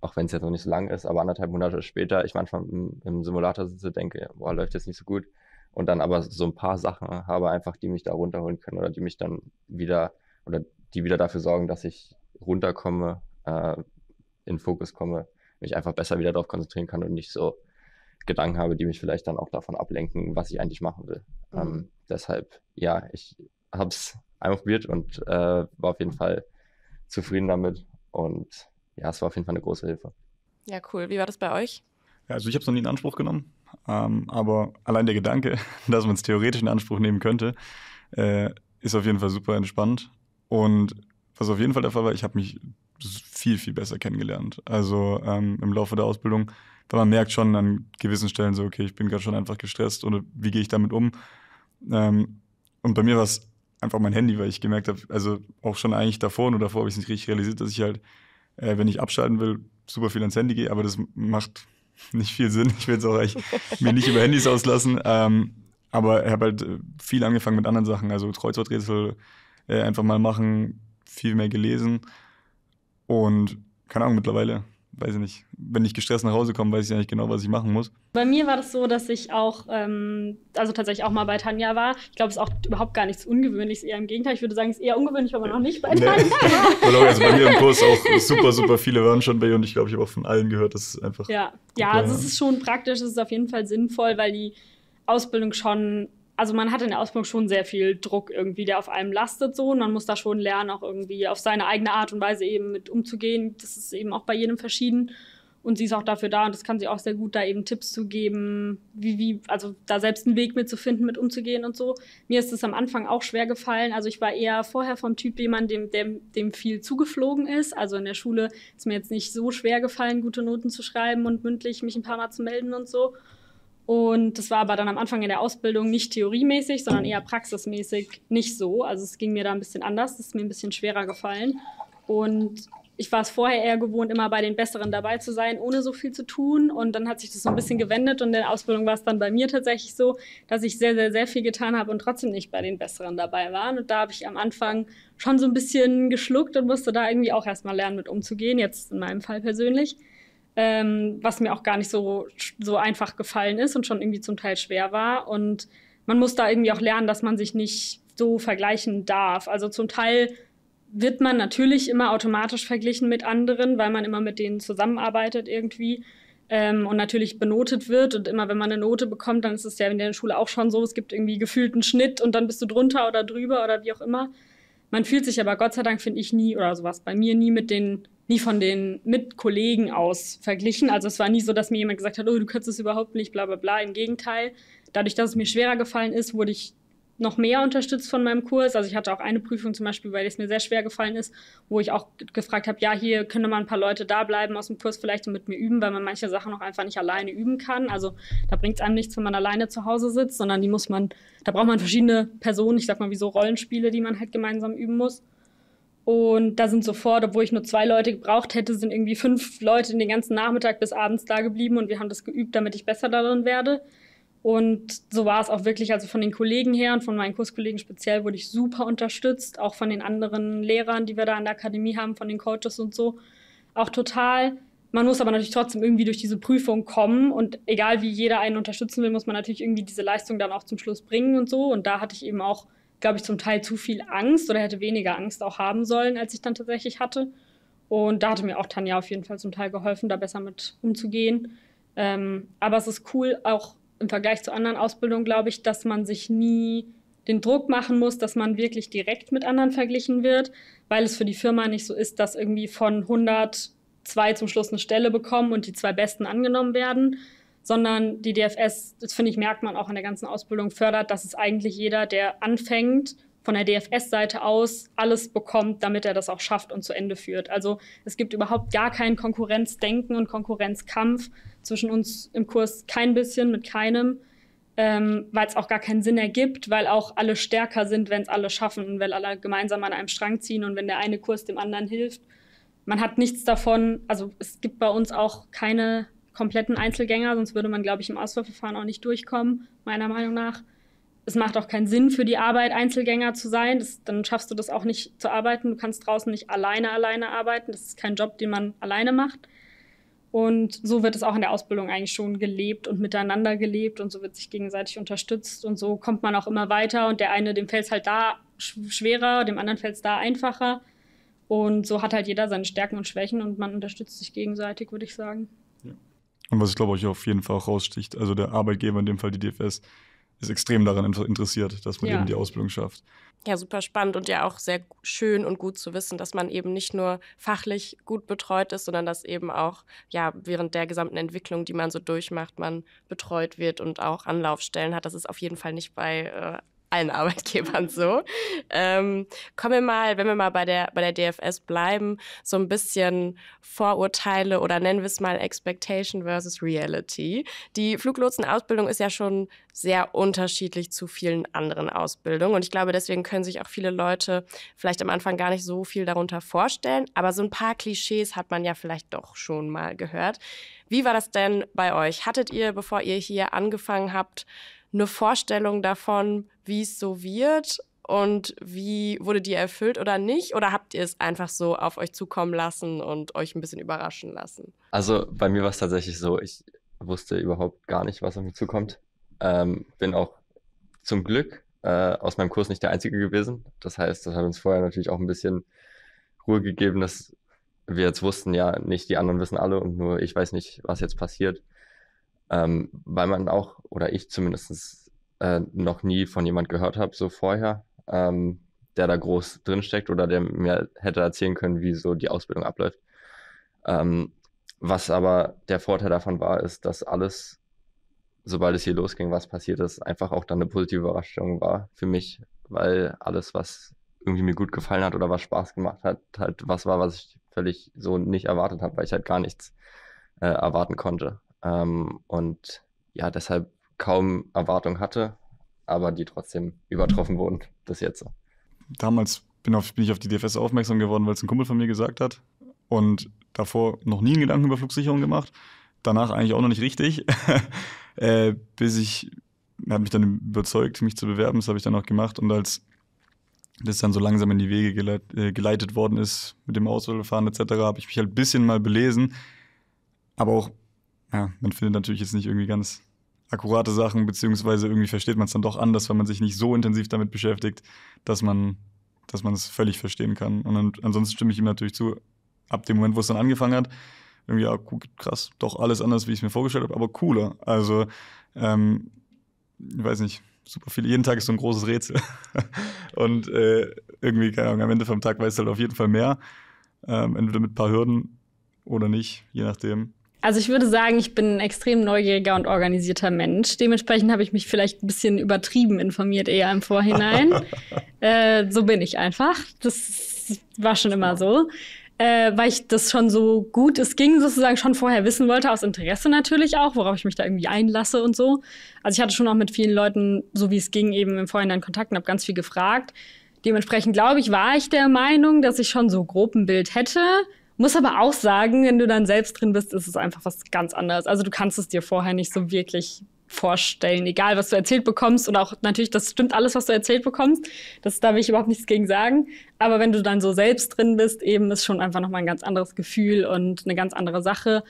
auch wenn es jetzt noch nicht so lang ist, aber anderthalb Monate später, ich manchmal im, im Simulator sitze, denke, boah, läuft jetzt nicht so gut. Und dann aber so ein paar Sachen habe einfach, die mich da runterholen können oder die mich dann wieder oder die wieder dafür sorgen, dass ich runterkomme, äh, in Fokus komme mich einfach besser wieder darauf konzentrieren kann und nicht so Gedanken habe, die mich vielleicht dann auch davon ablenken, was ich eigentlich machen will. Mhm. Ähm, deshalb, ja, ich habe es einmal probiert und äh, war auf jeden Fall zufrieden damit. Und ja, es war auf jeden Fall eine große Hilfe. Ja, cool. Wie war das bei euch? Ja, also ich habe es noch nie in Anspruch genommen, ähm, aber allein der Gedanke, dass man es theoretisch in Anspruch nehmen könnte, äh, ist auf jeden Fall super entspannt. Und was auf jeden Fall der Fall war, ich habe mich viel, viel besser kennengelernt. Also ähm, im Laufe der Ausbildung, weil man merkt schon an gewissen Stellen so, okay, ich bin gerade schon einfach gestresst oder wie gehe ich damit um? Ähm, und bei mir war es einfach mein Handy, weil ich gemerkt habe, also auch schon eigentlich davor und davor habe ich es nicht richtig realisiert, dass ich halt, äh, wenn ich abschalten will, super viel ans Handy gehe, aber das macht nicht viel Sinn. Ich will es auch eigentlich mir nicht über Handys auslassen. Ähm, aber ich habe halt äh, viel angefangen mit anderen Sachen, also Kreuzworträtsel äh, einfach mal machen, viel mehr gelesen. Und keine Ahnung, mittlerweile, weiß ich nicht, wenn ich gestresst nach Hause komme, weiß ich ja nicht genau, was ich machen muss. Bei mir war das so, dass ich auch, ähm, also tatsächlich auch mal bei Tanja war. Ich glaube, es ist auch überhaupt gar nichts Ungewöhnliches, eher im Gegenteil. Ich würde sagen, es ist eher ungewöhnlich, aber noch nicht bei Tanja nee. Tanja. also bei mir im Kurs auch super, super viele waren schon bei ihr und ich glaube, ich habe auch von allen gehört, dass es einfach. Ja, ja, also es ist schon praktisch, es ist auf jeden Fall sinnvoll, weil die Ausbildung schon also man hat in der Ausbildung schon sehr viel Druck irgendwie, der auf einem lastet so und man muss da schon lernen, auch irgendwie auf seine eigene Art und Weise eben mit umzugehen. Das ist eben auch bei jedem verschieden und sie ist auch dafür da und das kann sie auch sehr gut, da eben Tipps zu geben, wie, wie, also da selbst einen Weg mitzufinden, mit umzugehen und so. Mir ist das am Anfang auch schwer gefallen. Also ich war eher vorher vom Typ jemand, dem, dem, dem viel zugeflogen ist. Also in der Schule ist mir jetzt nicht so schwer gefallen, gute Noten zu schreiben und mündlich mich ein paar Mal zu melden und so. Und das war aber dann am Anfang in der Ausbildung nicht theoriemäßig, sondern eher praxismäßig nicht so. Also es ging mir da ein bisschen anders, es ist mir ein bisschen schwerer gefallen. Und ich war es vorher eher gewohnt, immer bei den Besseren dabei zu sein, ohne so viel zu tun. Und dann hat sich das so ein bisschen gewendet und in der Ausbildung war es dann bei mir tatsächlich so, dass ich sehr, sehr, sehr viel getan habe und trotzdem nicht bei den Besseren dabei war. Und da habe ich am Anfang schon so ein bisschen geschluckt und musste da irgendwie auch erstmal lernen, mit umzugehen, jetzt in meinem Fall persönlich ähm, was mir auch gar nicht so, so einfach gefallen ist und schon irgendwie zum Teil schwer war. Und man muss da irgendwie auch lernen, dass man sich nicht so vergleichen darf. Also zum Teil wird man natürlich immer automatisch verglichen mit anderen, weil man immer mit denen zusammenarbeitet irgendwie. Ähm, und natürlich benotet wird. Und immer wenn man eine Note bekommt, dann ist es ja in der Schule auch schon so, es gibt irgendwie gefühlt einen Schnitt und dann bist du drunter oder drüber oder wie auch immer. Man fühlt sich aber Gott sei Dank, finde ich, nie oder sowas bei mir nie mit den nie von den Mitkollegen aus verglichen. Also es war nie so, dass mir jemand gesagt hat, oh, du kannst es überhaupt nicht, bla bla bla. Im Gegenteil, dadurch, dass es mir schwerer gefallen ist, wurde ich noch mehr unterstützt von meinem Kurs. Also ich hatte auch eine Prüfung zum Beispiel, weil es mir sehr schwer gefallen ist, wo ich auch gefragt habe, ja, hier können mal ein paar Leute da bleiben aus dem Kurs vielleicht und mit mir üben, weil man manche Sachen auch einfach nicht alleine üben kann. Also da bringt es einem nichts, wenn man alleine zu Hause sitzt, sondern die muss man, da braucht man verschiedene Personen, ich sag mal wie so Rollenspiele, die man halt gemeinsam üben muss. Und da sind sofort, obwohl ich nur zwei Leute gebraucht hätte, sind irgendwie fünf Leute den ganzen Nachmittag bis abends da geblieben und wir haben das geübt, damit ich besser darin werde. Und so war es auch wirklich, also von den Kollegen her und von meinen Kurskollegen speziell wurde ich super unterstützt, auch von den anderen Lehrern, die wir da an der Akademie haben, von den Coaches und so, auch total. Man muss aber natürlich trotzdem irgendwie durch diese Prüfung kommen und egal wie jeder einen unterstützen will, muss man natürlich irgendwie diese Leistung dann auch zum Schluss bringen und so. Und da hatte ich eben auch glaube ich, zum Teil zu viel Angst oder hätte weniger Angst auch haben sollen, als ich dann tatsächlich hatte. Und da hatte mir auch Tanja auf jeden Fall zum Teil geholfen, da besser mit umzugehen. Ähm, aber es ist cool, auch im Vergleich zu anderen Ausbildungen, glaube ich, dass man sich nie den Druck machen muss, dass man wirklich direkt mit anderen verglichen wird, weil es für die Firma nicht so ist, dass irgendwie von 100 zwei zum Schluss eine Stelle bekommen und die zwei Besten angenommen werden, sondern die DFS, das finde ich, merkt man auch in der ganzen Ausbildung, fördert, dass es eigentlich jeder, der anfängt, von der DFS-Seite aus alles bekommt, damit er das auch schafft und zu Ende führt. Also es gibt überhaupt gar kein Konkurrenzdenken und Konkurrenzkampf zwischen uns im Kurs, kein bisschen mit keinem, ähm, weil es auch gar keinen Sinn ergibt, weil auch alle stärker sind, wenn es alle schaffen und weil alle gemeinsam an einem Strang ziehen und wenn der eine Kurs dem anderen hilft. Man hat nichts davon, also es gibt bei uns auch keine kompletten Einzelgänger, sonst würde man, glaube ich, im Auswahlverfahren auch nicht durchkommen, meiner Meinung nach. Es macht auch keinen Sinn für die Arbeit, Einzelgänger zu sein. Das, dann schaffst du das auch nicht zu arbeiten. Du kannst draußen nicht alleine alleine arbeiten. Das ist kein Job, den man alleine macht. Und so wird es auch in der Ausbildung eigentlich schon gelebt und miteinander gelebt und so wird sich gegenseitig unterstützt und so kommt man auch immer weiter und der eine, dem fällt es halt da schwerer, dem anderen fällt es da einfacher. Und so hat halt jeder seine Stärken und Schwächen und man unterstützt sich gegenseitig, würde ich sagen. Und was ich glaube, euch auf jeden Fall auch raussticht, also der Arbeitgeber, in dem Fall die DFS, ist extrem daran interessiert, dass man ja. eben die Ausbildung schafft. Ja, super spannend und ja auch sehr schön und gut zu wissen, dass man eben nicht nur fachlich gut betreut ist, sondern dass eben auch ja während der gesamten Entwicklung, die man so durchmacht, man betreut wird und auch Anlaufstellen hat. Das ist auf jeden Fall nicht bei äh, allen Arbeitgebern so. Ähm, kommen wir mal, wenn wir mal bei der, bei der DFS bleiben, so ein bisschen Vorurteile oder nennen wir es mal Expectation versus Reality. Die Fluglotsenausbildung ist ja schon sehr unterschiedlich zu vielen anderen Ausbildungen und ich glaube, deswegen können sich auch viele Leute vielleicht am Anfang gar nicht so viel darunter vorstellen, aber so ein paar Klischees hat man ja vielleicht doch schon mal gehört. Wie war das denn bei euch? Hattet ihr, bevor ihr hier angefangen habt, eine Vorstellung davon, wie es so wird und wie wurde die erfüllt oder nicht? Oder habt ihr es einfach so auf euch zukommen lassen und euch ein bisschen überraschen lassen? Also bei mir war es tatsächlich so, ich wusste überhaupt gar nicht, was auf mich zukommt. Ähm, bin auch zum Glück äh, aus meinem Kurs nicht der Einzige gewesen. Das heißt, das hat uns vorher natürlich auch ein bisschen Ruhe gegeben, dass wir jetzt wussten, ja, nicht die anderen wissen alle und nur ich weiß nicht, was jetzt passiert ähm, weil man auch, oder ich zumindest äh, noch nie von jemand gehört habe, so vorher, ähm, der da groß drinsteckt oder der mir hätte erzählen können, wie so die Ausbildung abläuft. Ähm, was aber der Vorteil davon war, ist, dass alles, sobald es hier losging, was passiert ist, einfach auch dann eine positive Überraschung war für mich, weil alles, was irgendwie mir gut gefallen hat oder was Spaß gemacht hat, halt was war, was ich völlig so nicht erwartet habe, weil ich halt gar nichts äh, erwarten konnte. Ähm, und ja, deshalb kaum Erwartung hatte, aber die trotzdem übertroffen wurden bis jetzt. Damals bin, auf, bin ich auf die DFS aufmerksam geworden, weil es ein Kumpel von mir gesagt hat und davor noch nie einen Gedanken über Flugsicherung gemacht. Danach eigentlich auch noch nicht richtig, äh, bis ich hat mich dann überzeugt, mich zu bewerben. Das habe ich dann auch gemacht und als das dann so langsam in die Wege geleit, äh, geleitet worden ist mit dem Auswahlverfahren etc., habe ich mich halt ein bisschen mal belesen, aber auch ja, man findet natürlich jetzt nicht irgendwie ganz akkurate Sachen, beziehungsweise irgendwie versteht man es dann doch anders, wenn man sich nicht so intensiv damit beschäftigt, dass man, dass man es völlig verstehen kann. Und dann, ansonsten stimme ich ihm natürlich zu, ab dem Moment, wo es dann angefangen hat, irgendwie, ja, krass, doch alles anders, wie ich es mir vorgestellt habe, aber cooler. Also, ähm, ich weiß nicht, super viel. Jeden Tag ist so ein großes Rätsel. und äh, irgendwie, keine Ahnung, am Ende vom Tag weißt du halt auf jeden Fall mehr. Ähm, entweder mit ein paar Hürden oder nicht, je nachdem. Also ich würde sagen, ich bin ein extrem neugieriger und organisierter Mensch. Dementsprechend habe ich mich vielleicht ein bisschen übertrieben informiert, eher im Vorhinein. äh, so bin ich einfach. Das war schon immer so. Äh, weil ich das schon so gut es ging, sozusagen schon vorher wissen wollte, aus Interesse natürlich auch, worauf ich mich da irgendwie einlasse und so. Also ich hatte schon auch mit vielen Leuten, so wie es ging, eben im Vorhinein Kontakt und habe ganz viel gefragt. Dementsprechend, glaube ich, war ich der Meinung, dass ich schon so Bild hätte muss aber auch sagen, wenn du dann selbst drin bist, ist es einfach was ganz anderes. Also du kannst es dir vorher nicht so wirklich vorstellen, egal was du erzählt bekommst und auch natürlich, das stimmt alles, was du erzählt bekommst. Das, da will ich überhaupt nichts gegen sagen. Aber wenn du dann so selbst drin bist, eben ist schon einfach nochmal ein ganz anderes Gefühl und eine ganz andere Sache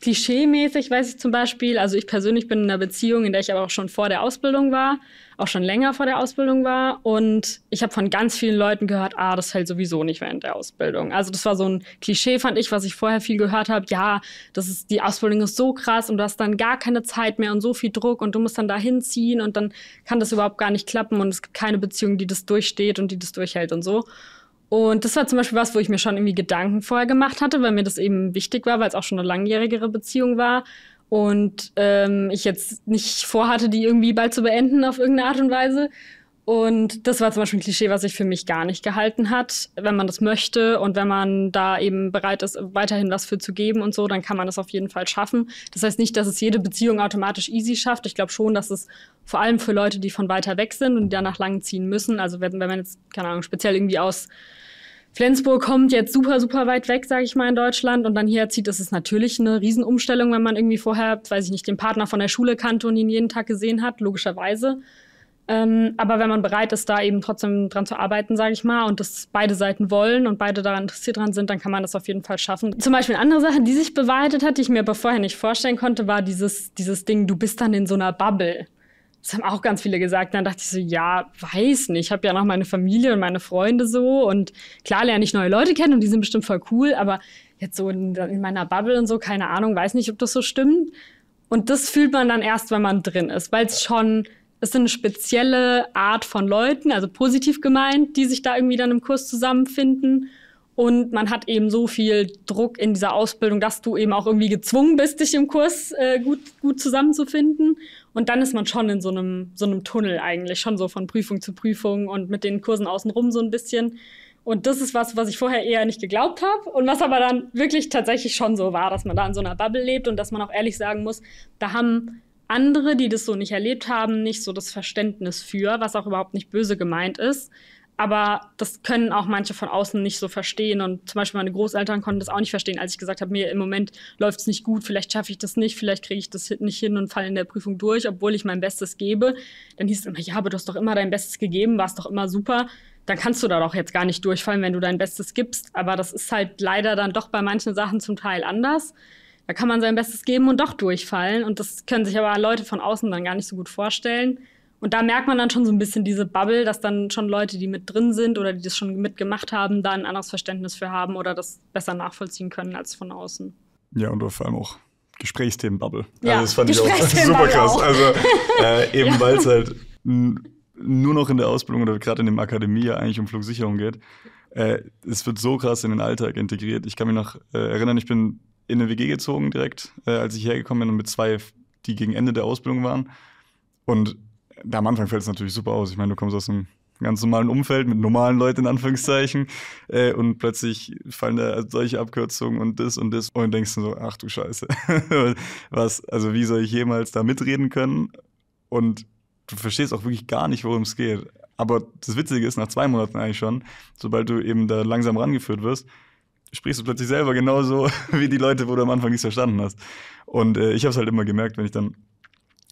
klischeemäßig weiß ich zum Beispiel, also ich persönlich bin in einer Beziehung, in der ich aber auch schon vor der Ausbildung war, auch schon länger vor der Ausbildung war. Und ich habe von ganz vielen Leuten gehört, ah, das hält sowieso nicht während der Ausbildung. Also das war so ein Klischee, fand ich, was ich vorher viel gehört habe. Ja, das ist, die Ausbildung ist so krass und du hast dann gar keine Zeit mehr und so viel Druck und du musst dann da hinziehen und dann kann das überhaupt gar nicht klappen und es gibt keine Beziehung, die das durchsteht und die das durchhält und so. Und das war zum Beispiel was, wo ich mir schon irgendwie Gedanken vorher gemacht hatte, weil mir das eben wichtig war, weil es auch schon eine langjährigere Beziehung war und ähm, ich jetzt nicht vorhatte, die irgendwie bald zu beenden auf irgendeine Art und Weise. Und das war zum Beispiel ein Klischee, was sich für mich gar nicht gehalten hat. Wenn man das möchte und wenn man da eben bereit ist, weiterhin was für zu geben und so, dann kann man das auf jeden Fall schaffen. Das heißt nicht, dass es jede Beziehung automatisch easy schafft. Ich glaube schon, dass es vor allem für Leute, die von weiter weg sind und danach lang ziehen müssen, also wenn, wenn man jetzt, keine Ahnung, speziell irgendwie aus Flensburg kommt jetzt super, super weit weg, sage ich mal, in Deutschland und dann hier herzieht, ist es natürlich eine Riesenumstellung, wenn man irgendwie vorher, weiß ich nicht, den Partner von der Schule kannte und ihn jeden Tag gesehen hat, logischerweise. Ähm, aber wenn man bereit ist, da eben trotzdem dran zu arbeiten, sage ich mal, und das beide Seiten wollen und beide daran interessiert dran sind, dann kann man das auf jeden Fall schaffen. Zum Beispiel eine andere Sache, die sich bewahrheitet hat, die ich mir aber vorher nicht vorstellen konnte, war dieses, dieses Ding, du bist dann in so einer Bubble. Das haben auch ganz viele gesagt. Dann dachte ich so, ja, weiß nicht. Ich habe ja noch meine Familie und meine Freunde so. Und klar lerne ich neue Leute kennen und die sind bestimmt voll cool. Aber jetzt so in, in meiner Bubble und so, keine Ahnung, weiß nicht, ob das so stimmt. Und das fühlt man dann erst, wenn man drin ist, weil es schon, es ist eine spezielle Art von Leuten, also positiv gemeint, die sich da irgendwie dann im Kurs zusammenfinden. Und man hat eben so viel Druck in dieser Ausbildung, dass du eben auch irgendwie gezwungen bist, dich im Kurs äh, gut, gut zusammenzufinden. Und dann ist man schon in so einem, so einem Tunnel eigentlich, schon so von Prüfung zu Prüfung und mit den Kursen außenrum so ein bisschen. Und das ist was, was ich vorher eher nicht geglaubt habe und was aber dann wirklich tatsächlich schon so war, dass man da in so einer Bubble lebt und dass man auch ehrlich sagen muss, da haben andere, die das so nicht erlebt haben, nicht so das Verständnis für, was auch überhaupt nicht böse gemeint ist aber das können auch manche von außen nicht so verstehen. Und zum Beispiel meine Großeltern konnten das auch nicht verstehen, als ich gesagt habe, mir im Moment läuft es nicht gut, vielleicht schaffe ich das nicht, vielleicht kriege ich das nicht hin und falle in der Prüfung durch, obwohl ich mein Bestes gebe. Dann hieß es immer, ja, aber du hast doch immer dein Bestes gegeben, war es doch immer super. Dann kannst du da doch jetzt gar nicht durchfallen, wenn du dein Bestes gibst. Aber das ist halt leider dann doch bei manchen Sachen zum Teil anders. Da kann man sein Bestes geben und doch durchfallen. Und das können sich aber Leute von außen dann gar nicht so gut vorstellen. Und da merkt man dann schon so ein bisschen diese Bubble, dass dann schon Leute, die mit drin sind oder die das schon mitgemacht haben, da ein anderes Verständnis für haben oder das besser nachvollziehen können als von außen. Ja, und vor allem auch Gesprächsthemen-Bubble. Ja, also das fand ich auch super krass. Auch. Also äh, eben ja. weil es halt nur noch in der Ausbildung oder gerade in der Akademie ja eigentlich um Flugsicherung geht. Äh, es wird so krass in den Alltag integriert. Ich kann mich noch äh, erinnern, ich bin in eine WG gezogen direkt, äh, als ich hergekommen bin und mit zwei, die gegen Ende der Ausbildung waren. Und da am Anfang fällt es natürlich super aus. Ich meine, du kommst aus einem ganz normalen Umfeld mit normalen Leuten in Anführungszeichen äh, und plötzlich fallen da solche Abkürzungen und das und das und denkst du so, ach du Scheiße, was, also wie soll ich jemals da mitreden können? Und du verstehst auch wirklich gar nicht, worum es geht. Aber das Witzige ist, nach zwei Monaten eigentlich schon, sobald du eben da langsam rangeführt wirst, sprichst du plötzlich selber genauso wie die Leute, wo du am Anfang nichts verstanden hast. Und äh, ich habe es halt immer gemerkt, wenn ich dann,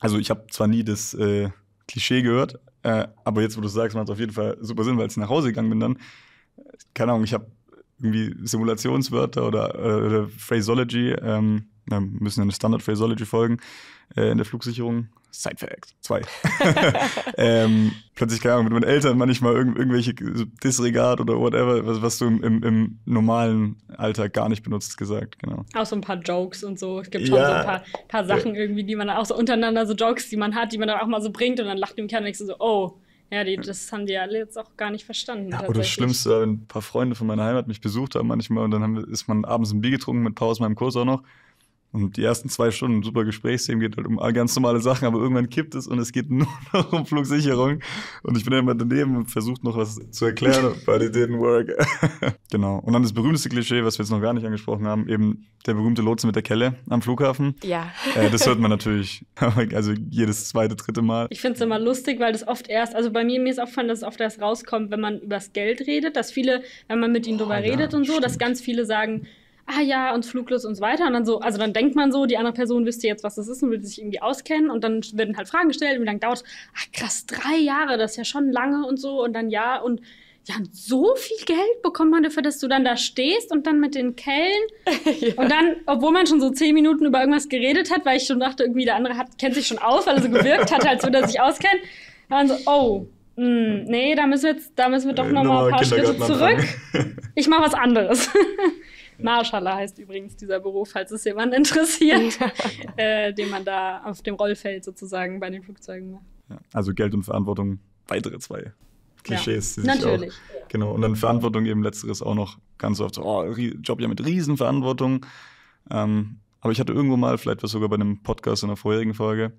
also ich habe zwar nie das äh, Klischee gehört. Äh, aber jetzt, wo du sagst, macht es auf jeden Fall super Sinn, weil ich nach Hause gegangen bin, dann, keine Ahnung, ich habe irgendwie Simulationswörter oder, äh, oder Phraseology, ähm, wir müssen eine Standard-Phraseology folgen äh, in der Flugsicherung Side Facts. Zwei. ähm, plötzlich, keine Ahnung, mit meinen Eltern manchmal irg irgendwelche Disregard oder whatever, was, was du im, im, normalen Alltag gar nicht benutzt, gesagt, genau. Auch so ein paar Jokes und so. Es gibt schon ja. so ein paar, paar Sachen ja. irgendwie, die man dann auch so untereinander so Jokes, die man hat, die man dann auch mal so bringt und dann lacht im Kern und so, oh. Ja, die, das haben die alle jetzt auch gar nicht verstanden. Ja, oder das Schlimmste wenn ein paar Freunde von meiner Heimat mich besucht haben manchmal und dann haben, ist man abends ein Bier getrunken mit Paul meinem Kurs auch noch. Und die ersten zwei Stunden super Gesprächsthemen geht halt um ganz normale Sachen, aber irgendwann kippt es und es geht nur noch um Flugsicherung. Und ich bin dann immer daneben und versuche noch was zu erklären, but it didn't work. genau. Und dann das berühmteste Klischee, was wir jetzt noch gar nicht angesprochen haben, eben der berühmte Lotse mit der Kelle am Flughafen. Ja. Äh, das hört man natürlich, also jedes zweite, dritte Mal. Ich finde es immer lustig, weil das oft erst, also bei mir, mir ist aufgefallen, dass es oft erst rauskommt, wenn man übers Geld redet, dass viele, wenn man mit ihnen oh, drüber ja, redet und so, stimmt. dass ganz viele sagen, ah ja, und fluglos und so weiter. Und dann so, also dann denkt man so, die andere Person wüsste jetzt, was das ist und würde sich irgendwie auskennen. Und dann werden halt Fragen gestellt, wie lange dauert Ach ah, krass, drei Jahre, das ist ja schon lange und so. Und dann ja, und ja, und so viel Geld bekommt man dafür, dass du dann da stehst und dann mit den Kellen. ja. Und dann, obwohl man schon so zehn Minuten über irgendwas geredet hat, weil ich schon dachte, irgendwie der andere hat, kennt sich schon aus, weil er so gewirkt hat, als würde er sich auskennen. Dann so, oh, mh, hm, nee, da müssen wir jetzt, da müssen wir doch äh, nochmal ein paar Schritte zurück. Ich mache was anderes. Marschaller heißt übrigens dieser Beruf, falls es jemand interessiert, äh, den man da auf dem Rollfeld sozusagen bei den Flugzeugen macht. Ja, also Geld und Verantwortung, weitere zwei Klischees. Ja, natürlich. Auch, genau, und dann Verantwortung eben letzteres auch noch ganz oft so, oh, Job ja mit Riesenverantwortung. Ähm, aber ich hatte irgendwo mal, vielleicht was sogar bei einem Podcast in der vorherigen Folge,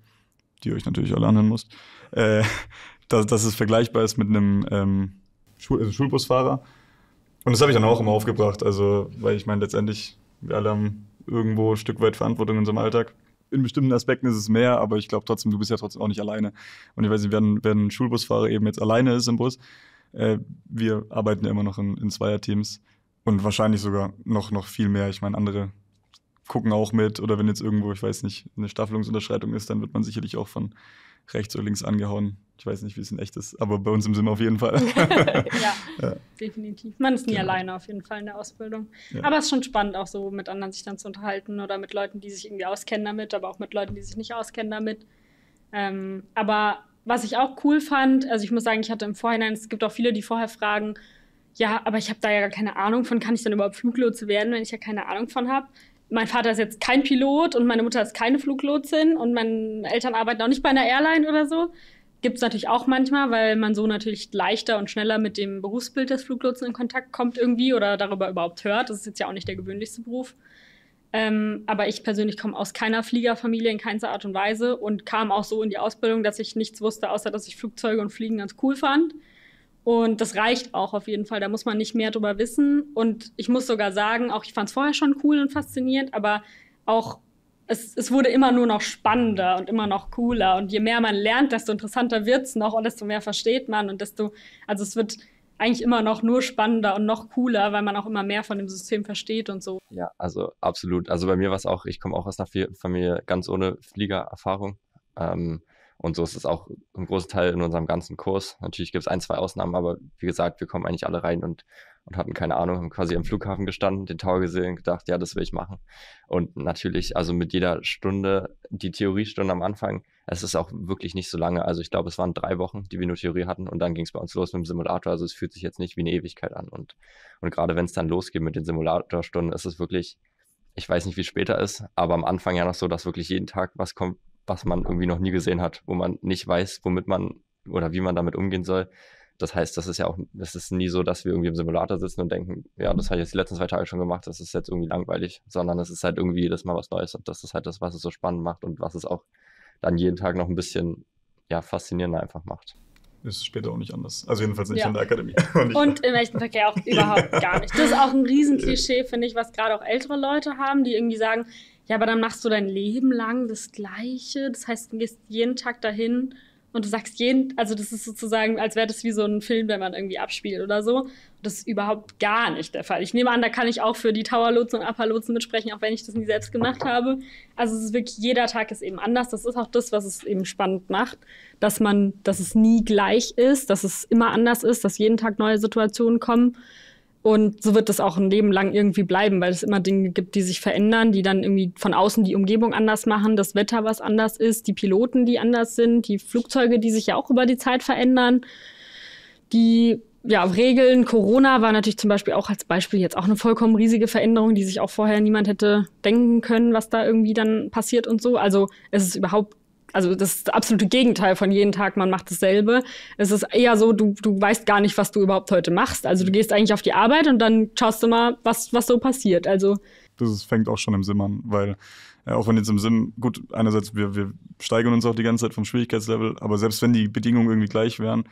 die ihr euch natürlich alle anhören müsst, äh, dass, dass es vergleichbar ist mit einem ähm, Schul also Schulbusfahrer, und das habe ich dann auch immer aufgebracht. Also, weil ich meine, letztendlich, wir alle haben irgendwo ein Stück weit Verantwortung in unserem Alltag. In bestimmten Aspekten ist es mehr, aber ich glaube trotzdem, du bist ja trotzdem auch nicht alleine. Und ich weiß nicht, wenn, wenn ein Schulbusfahrer eben jetzt alleine ist im Bus, äh, wir arbeiten ja immer noch in, in Zweierteams und wahrscheinlich sogar noch, noch viel mehr. Ich meine, andere gucken auch mit oder wenn jetzt irgendwo, ich weiß nicht, eine Staffelungsunterschreitung ist, dann wird man sicherlich auch von rechts oder links angehauen. Ich weiß nicht, wie es in echt ist, aber bei uns im Sinn auf jeden Fall. ja, ja, definitiv. Man ist nie genau. alleine auf jeden Fall in der Ausbildung. Ja. Aber es ist schon spannend, auch so mit anderen sich dann zu unterhalten oder mit Leuten, die sich irgendwie auskennen damit, aber auch mit Leuten, die sich nicht auskennen damit. Ähm, aber was ich auch cool fand, also ich muss sagen, ich hatte im Vorhinein, es gibt auch viele, die vorher fragen, ja, aber ich habe da ja gar keine Ahnung von, kann ich dann überhaupt Fluglotse werden, wenn ich ja keine Ahnung von habe? Mein Vater ist jetzt kein Pilot und meine Mutter ist keine Fluglotsin und meine Eltern arbeiten auch nicht bei einer Airline oder so. Gibt es natürlich auch manchmal, weil man so natürlich leichter und schneller mit dem Berufsbild des Fluglotsen in Kontakt kommt irgendwie oder darüber überhaupt hört. Das ist jetzt ja auch nicht der gewöhnlichste Beruf. Ähm, aber ich persönlich komme aus keiner Fliegerfamilie in keiner Art und Weise und kam auch so in die Ausbildung, dass ich nichts wusste, außer dass ich Flugzeuge und Fliegen ganz cool fand. Und das reicht auch auf jeden Fall. Da muss man nicht mehr drüber wissen. Und ich muss sogar sagen, auch ich fand es vorher schon cool und faszinierend, aber auch es, es wurde immer nur noch spannender und immer noch cooler. Und je mehr man lernt, desto interessanter wird es noch und desto mehr versteht man und desto, also es wird eigentlich immer noch nur spannender und noch cooler, weil man auch immer mehr von dem System versteht und so. Ja, also absolut. Also bei mir war es auch, ich komme auch aus einer Familie ganz ohne Fliegererfahrung. Ähm, und so ist es auch im großen Teil in unserem ganzen Kurs. Natürlich gibt es ein, zwei Ausnahmen, aber wie gesagt, wir kommen eigentlich alle rein und und hatten keine Ahnung, haben quasi am Flughafen gestanden, den Tower gesehen und gedacht, ja, das will ich machen. Und natürlich, also mit jeder Stunde, die Theoriestunde am Anfang, es ist auch wirklich nicht so lange. Also ich glaube, es waren drei Wochen, die wir nur Theorie hatten und dann ging es bei uns los mit dem Simulator. Also es fühlt sich jetzt nicht wie eine Ewigkeit an. Und, und gerade wenn es dann losgeht mit den Simulatorstunden, ist es wirklich, ich weiß nicht, wie später ist, aber am Anfang ja noch so, dass wirklich jeden Tag was kommt, was man irgendwie noch nie gesehen hat, wo man nicht weiß, womit man oder wie man damit umgehen soll. Das heißt, das ist ja auch, das ist nie so, dass wir irgendwie im Simulator sitzen und denken, ja, das habe ich jetzt die letzten zwei Tage schon gemacht, das ist jetzt irgendwie langweilig, sondern es ist halt irgendwie jedes Mal was Neues und das ist halt das, was es so spannend macht und was es auch dann jeden Tag noch ein bisschen, ja, faszinierender einfach macht ist später auch nicht anders. Also jedenfalls nicht ja. in der Akademie. Und, und im echten Verkehr auch überhaupt ja. gar nicht. Das ist auch ein Riesenklischee, finde ich, was gerade auch ältere Leute haben, die irgendwie sagen, ja, aber dann machst du dein Leben lang das Gleiche. Das heißt, du gehst jeden Tag dahin und du sagst jeden, also das ist sozusagen, als wäre das wie so ein Film, wenn man irgendwie abspielt oder so. Das ist überhaupt gar nicht der Fall. Ich nehme an, da kann ich auch für die Tower-Lotsen und Upper-Lotsen mitsprechen, auch wenn ich das nie selbst gemacht habe. Also es ist wirklich, jeder Tag ist eben anders. Das ist auch das, was es eben spannend macht, dass man, dass es nie gleich ist, dass es immer anders ist, dass jeden Tag neue Situationen kommen. Und so wird das auch ein Leben lang irgendwie bleiben, weil es immer Dinge gibt, die sich verändern, die dann irgendwie von außen die Umgebung anders machen, das Wetter, was anders ist, die Piloten, die anders sind, die Flugzeuge, die sich ja auch über die Zeit verändern, die ja, Regeln, Corona war natürlich zum Beispiel auch als Beispiel jetzt auch eine vollkommen riesige Veränderung, die sich auch vorher niemand hätte denken können, was da irgendwie dann passiert und so. Also es ist überhaupt also das ist das absolute Gegenteil von jeden Tag, man macht dasselbe. Es ist eher so, du, du weißt gar nicht, was du überhaupt heute machst. Also du mhm. gehst eigentlich auf die Arbeit und dann schaust du mal, was, was so passiert. Also das fängt auch schon im Sinn an, weil äh, auch wenn jetzt im Sinn, gut, einerseits, wir, wir steigern uns auch die ganze Zeit vom Schwierigkeitslevel, aber selbst wenn die Bedingungen irgendwie gleich wären,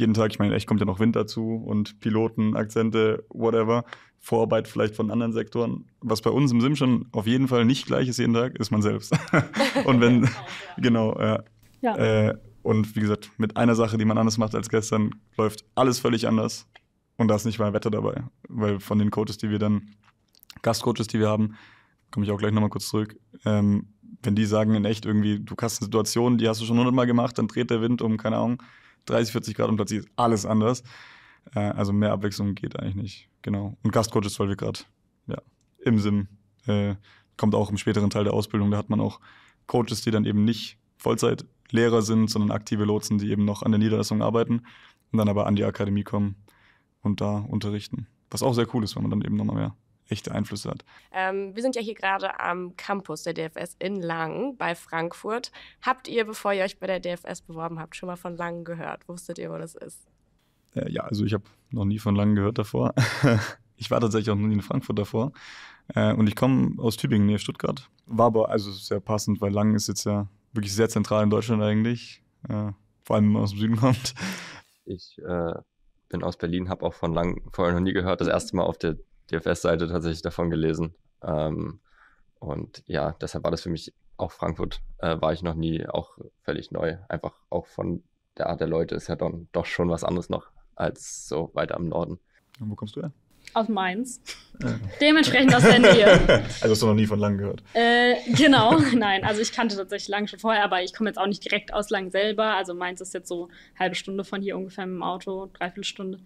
jeden Tag, ich meine, echt kommt ja noch Wind dazu und Piloten, Akzente, whatever, Vorarbeit vielleicht von anderen Sektoren. Was bei uns im Sim schon auf jeden Fall nicht gleich ist jeden Tag, ist man selbst. und wenn, genau, ja. ja. Äh, und wie gesagt, mit einer Sache, die man anders macht als gestern, läuft alles völlig anders. Und da ist nicht mal Wetter dabei. Weil von den Coaches, die wir dann, Gastcoaches, die wir haben, komme ich auch gleich nochmal kurz zurück, ähm, wenn die sagen in echt irgendwie, du hast eine Situation, die hast du schon hundertmal gemacht, dann dreht der Wind um, keine Ahnung, 30, 40 Grad und plötzlich ist alles anders. Äh, also mehr Abwechslung geht eigentlich nicht. Genau. Und Gastcoach ist, weil wir gerade, ja, im Sim, äh, kommt auch im späteren Teil der Ausbildung, da hat man auch Coaches, die dann eben nicht Vollzeitlehrer sind, sondern aktive Lotsen, die eben noch an der Niederlassung arbeiten und dann aber an die Akademie kommen und da unterrichten. Was auch sehr cool ist, wenn man dann eben nochmal mehr echte Einflüsse hat. Ähm, wir sind ja hier gerade am Campus der DFS in Langen bei Frankfurt. Habt ihr, bevor ihr euch bei der DFS beworben habt, schon mal von Langen gehört? Wusstet ihr, wo das ist? Äh, ja, also ich habe noch nie von Langen gehört davor. ich war tatsächlich auch noch nie in Frankfurt davor. Äh, und ich komme aus Tübingen, näher Stuttgart. War aber also sehr passend, weil Langen ist jetzt ja wirklich sehr zentral in Deutschland eigentlich. Äh, vor allem, wenn man aus dem Süden kommt. Ich äh, bin aus Berlin, habe auch von Langen vorher noch nie gehört. Das erste Mal auf der DFS-Seite tatsächlich davon gelesen. Ähm, und ja, deshalb war das für mich auch Frankfurt, äh, war ich noch nie auch völlig neu. Einfach auch von der Art der Leute ist ja dann doch schon was anderes noch als so weiter am Norden. Und wo kommst du her? Aus Mainz. Äh. Dementsprechend aus der Nähe. Also hast du noch nie von Lang gehört? Äh, genau, nein. Also ich kannte tatsächlich Lang schon vorher, aber ich komme jetzt auch nicht direkt aus Lang selber. Also Mainz ist jetzt so eine halbe Stunde von hier ungefähr mit dem Auto, dreiviertel Stunde.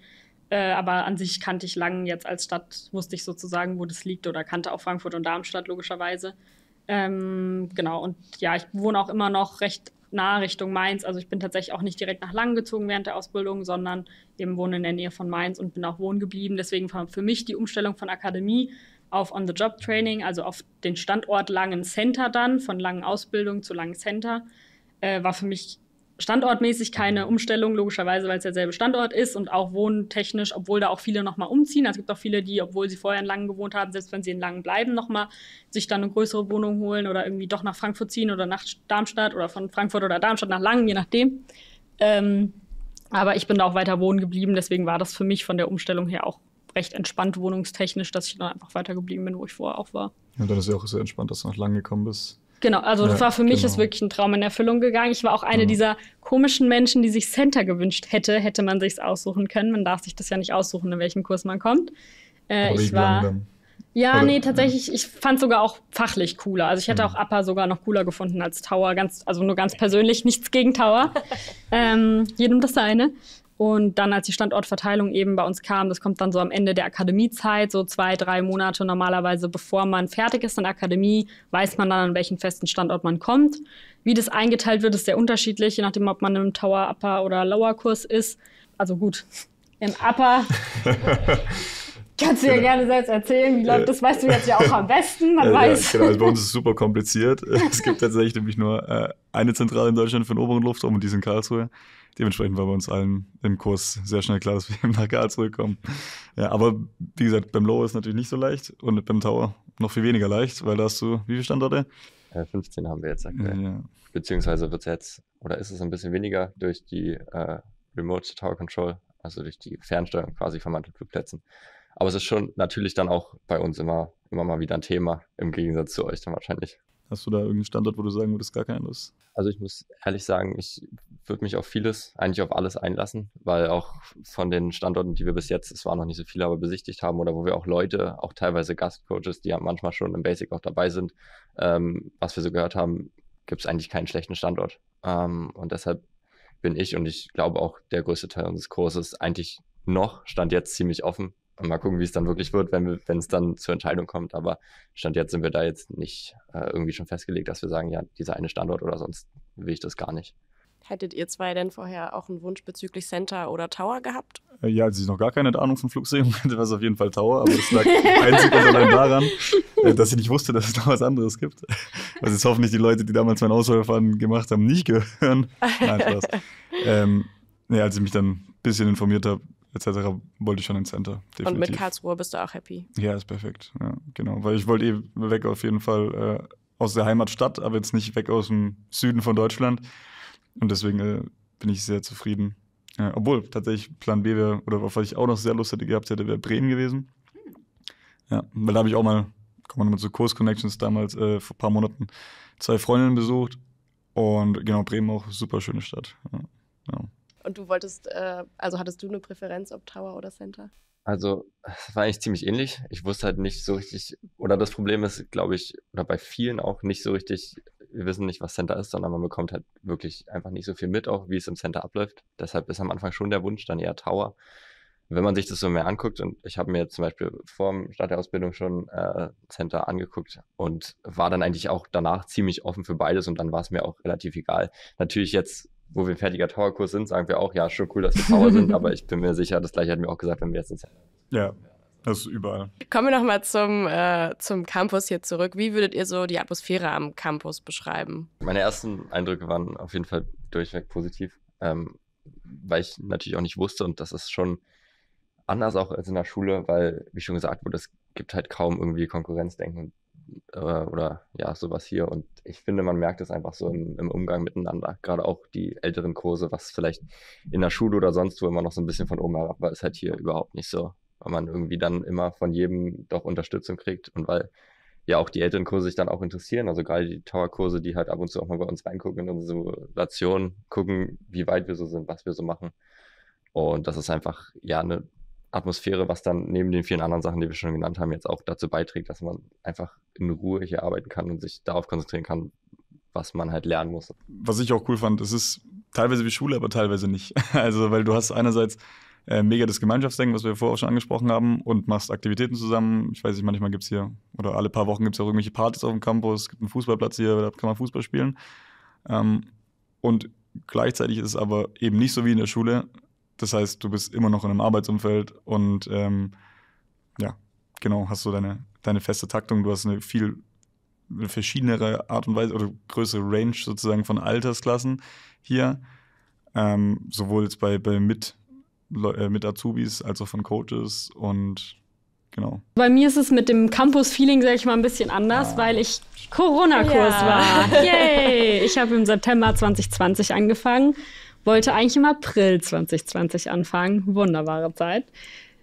Äh, aber an sich kannte ich Langen jetzt als Stadt, wusste ich sozusagen, wo das liegt oder kannte auch Frankfurt und Darmstadt logischerweise. Ähm, genau, und ja, ich wohne auch immer noch recht nah Richtung Mainz. Also ich bin tatsächlich auch nicht direkt nach Langen gezogen während der Ausbildung, sondern eben wohne in der Nähe von Mainz und bin auch wohnen geblieben. Deswegen war für mich die Umstellung von Akademie auf On-the-Job-Training, also auf den Standort Langen Center dann, von Langen Ausbildung zu Langen Center, äh, war für mich standortmäßig keine mhm. Umstellung, logischerweise, weil es derselbe Standort ist und auch wohntechnisch, obwohl da auch viele nochmal umziehen. Also es gibt auch viele, die, obwohl sie vorher in Langen gewohnt haben, selbst wenn sie in Langen bleiben, nochmal sich dann eine größere Wohnung holen oder irgendwie doch nach Frankfurt ziehen oder nach Darmstadt oder von Frankfurt oder Darmstadt nach Langen, je nachdem. Ähm, aber ich bin da auch weiter wohnen geblieben, deswegen war das für mich von der Umstellung her auch recht entspannt wohnungstechnisch, dass ich dann einfach weiter geblieben bin, wo ich vorher auch war. Und dann ist es ja auch sehr entspannt, dass du nach Langen gekommen bist. Genau, also ja, das war für mich genau. ist wirklich ein Traum in Erfüllung gegangen. Ich war auch eine mhm. dieser komischen Menschen, die sich Center gewünscht hätte, hätte man sich's aussuchen können. Man darf sich das ja nicht aussuchen, in welchem Kurs man kommt. Äh, ich war ja, Oder, nee, tatsächlich, ja. ich fand sogar auch fachlich cooler. Also ich hätte mhm. auch Upper sogar noch cooler gefunden als Tower, ganz, also nur ganz persönlich, nichts gegen Tower. ähm, jedem das seine. Und dann, als die Standortverteilung eben bei uns kam, das kommt dann so am Ende der Akademiezeit, so zwei, drei Monate normalerweise, bevor man fertig ist in der Akademie, weiß man dann, an welchen festen Standort man kommt. Wie das eingeteilt wird, ist sehr unterschiedlich, je nachdem, ob man im Tower, Upper oder Lower Kurs ist. Also gut, im Upper. Kannst du dir genau. gerne selbst erzählen, wie läuft äh. das? Weißt du jetzt ja auch am besten. Man ja, weiß. Genau, also bei uns ist es super kompliziert. Es gibt tatsächlich nämlich nur äh, eine Zentrale in Deutschland für den oberen Luftraum und die ist in Karlsruhe dementsprechend war bei uns allen im Kurs sehr schnell klar, dass wir im nach zurückkommen. Ja, aber wie gesagt, beim Low ist natürlich nicht so leicht und beim Tower noch viel weniger leicht, weil da hast du wie viele Standorte? 15 äh, haben wir jetzt aktuell. Ja. Beziehungsweise wird es jetzt, oder ist es ein bisschen weniger durch die äh, Remote Tower Control, also durch die Fernsteuerung quasi von manchen Flugplätzen. Aber es ist schon natürlich dann auch bei uns immer, immer mal wieder ein Thema, im Gegensatz zu euch dann wahrscheinlich. Hast du da irgendeinen Standort, wo du sagen würdest, gar keine Lust? Also ich muss ehrlich sagen, ich würde mich auf vieles, eigentlich auf alles einlassen, weil auch von den Standorten, die wir bis jetzt, es waren noch nicht so viele, aber besichtigt haben oder wo wir auch Leute, auch teilweise Gastcoaches, die ja manchmal schon im Basic auch dabei sind, ähm, was wir so gehört haben, gibt es eigentlich keinen schlechten Standort. Ähm, und deshalb bin ich und ich glaube auch der größte Teil unseres Kurses eigentlich noch, stand jetzt ziemlich offen. Und mal gucken, wie es dann wirklich wird, wenn es dann zur Entscheidung kommt. Aber Stand jetzt sind wir da jetzt nicht äh, irgendwie schon festgelegt, dass wir sagen, ja, dieser eine Standort oder sonst will ich das gar nicht. Hättet ihr zwei denn vorher auch einen Wunsch bezüglich Center oder Tower gehabt? Äh, ja, als ich noch gar keine Ahnung von Flugsicherung hatte, war es auf jeden Fall Tower, aber das lag einzig und allein daran, äh, dass ich nicht wusste, dass es noch was anderes gibt. Was jetzt hoffentlich die Leute, die damals meinen Auswahlverfahren gemacht haben, nicht gehören. Nein, Spaß. ähm, ja, als ich mich dann ein bisschen informiert habe, etc., wollte ich schon ins Center. Definitiv. Und mit Karlsruhe bist du auch happy? Ja, ist perfekt. Ja, genau, weil ich wollte eh weg auf jeden Fall äh, aus der Heimatstadt, aber jetzt nicht weg aus dem Süden von Deutschland. Und deswegen äh, bin ich sehr zufrieden. Äh, obwohl, tatsächlich Plan B wäre, oder was ich auch noch sehr Lust hätte gehabt hätte, wäre Bremen gewesen. Ja, weil da habe ich auch mal, kommen wir nochmal zu Kurs Connections damals, äh, vor ein paar Monaten, zwei Freundinnen besucht. Und genau, Bremen auch, super schöne Stadt. Ja, ja. Und du wolltest, äh, also hattest du eine Präferenz, ob Tower oder Center? Also, es war eigentlich ziemlich ähnlich. Ich wusste halt nicht so richtig, oder das Problem ist, glaube ich, oder bei vielen auch nicht so richtig, wir wissen nicht, was Center ist, sondern man bekommt halt wirklich einfach nicht so viel mit, auch wie es im Center abläuft. Deshalb ist am Anfang schon der Wunsch dann eher Tower. Wenn man sich das so mehr anguckt, und ich habe mir zum Beispiel vor dem Start der Ausbildung schon äh, Center angeguckt und war dann eigentlich auch danach ziemlich offen für beides und dann war es mir auch relativ egal. Natürlich jetzt wo wir ein fertiger Tower-Kurs sind, sagen wir auch, ja, schon cool, dass wir Tower sind, aber ich bin mir sicher, das gleiche hat mir auch gesagt, wenn wir jetzt Center sind. Ja. Das ist überall. Kommen wir nochmal zum, äh, zum Campus hier zurück. Wie würdet ihr so die Atmosphäre am Campus beschreiben? Meine ersten Eindrücke waren auf jeden Fall durchweg positiv, ähm, weil ich natürlich auch nicht wusste und das ist schon anders auch als in der Schule, weil, wie schon gesagt wurde, es gibt halt kaum irgendwie Konkurrenzdenken äh, oder ja, sowas hier. Und ich finde, man merkt es einfach so im, im, Umgang miteinander. Gerade auch die älteren Kurse, was vielleicht in der Schule oder sonst wo immer noch so ein bisschen von oben herab war, ist halt hier überhaupt nicht so weil man irgendwie dann immer von jedem doch Unterstützung kriegt und weil ja auch die älteren Kurse sich dann auch interessieren. Also gerade die Tower-Kurse, die halt ab und zu auch mal bei uns reingucken in unsere Simulation, gucken, wie weit wir so sind, was wir so machen. Und das ist einfach ja eine Atmosphäre, was dann neben den vielen anderen Sachen, die wir schon genannt haben, jetzt auch dazu beiträgt, dass man einfach in Ruhe hier arbeiten kann und sich darauf konzentrieren kann, was man halt lernen muss. Was ich auch cool fand, es ist teilweise wie Schule, aber teilweise nicht. Also, weil du hast einerseits äh, mega das Gemeinschaftsdenken, was wir vorher auch schon angesprochen haben, und machst Aktivitäten zusammen. Ich weiß nicht, manchmal gibt es hier, oder alle paar Wochen gibt es ja irgendwelche Partys auf dem Campus, es gibt einen Fußballplatz hier, da kann man Fußball spielen. Ähm, und gleichzeitig ist es aber eben nicht so wie in der Schule. Das heißt, du bist immer noch in einem Arbeitsumfeld und ähm, ja, genau, hast du so deine, deine feste Taktung, du hast eine viel eine verschiedenere Art und Weise oder größere Range sozusagen von Altersklassen hier. Ähm, sowohl jetzt bei, bei mit äh, mit Azubis als auch von Coaches und genau. Bei mir ist es mit dem Campus-Feeling, sage ich mal, ein bisschen anders, ah. weil ich Corona-Kurs ja. war. Yay! Ich habe im September 2020 angefangen, wollte eigentlich im April 2020 anfangen. Wunderbare Zeit.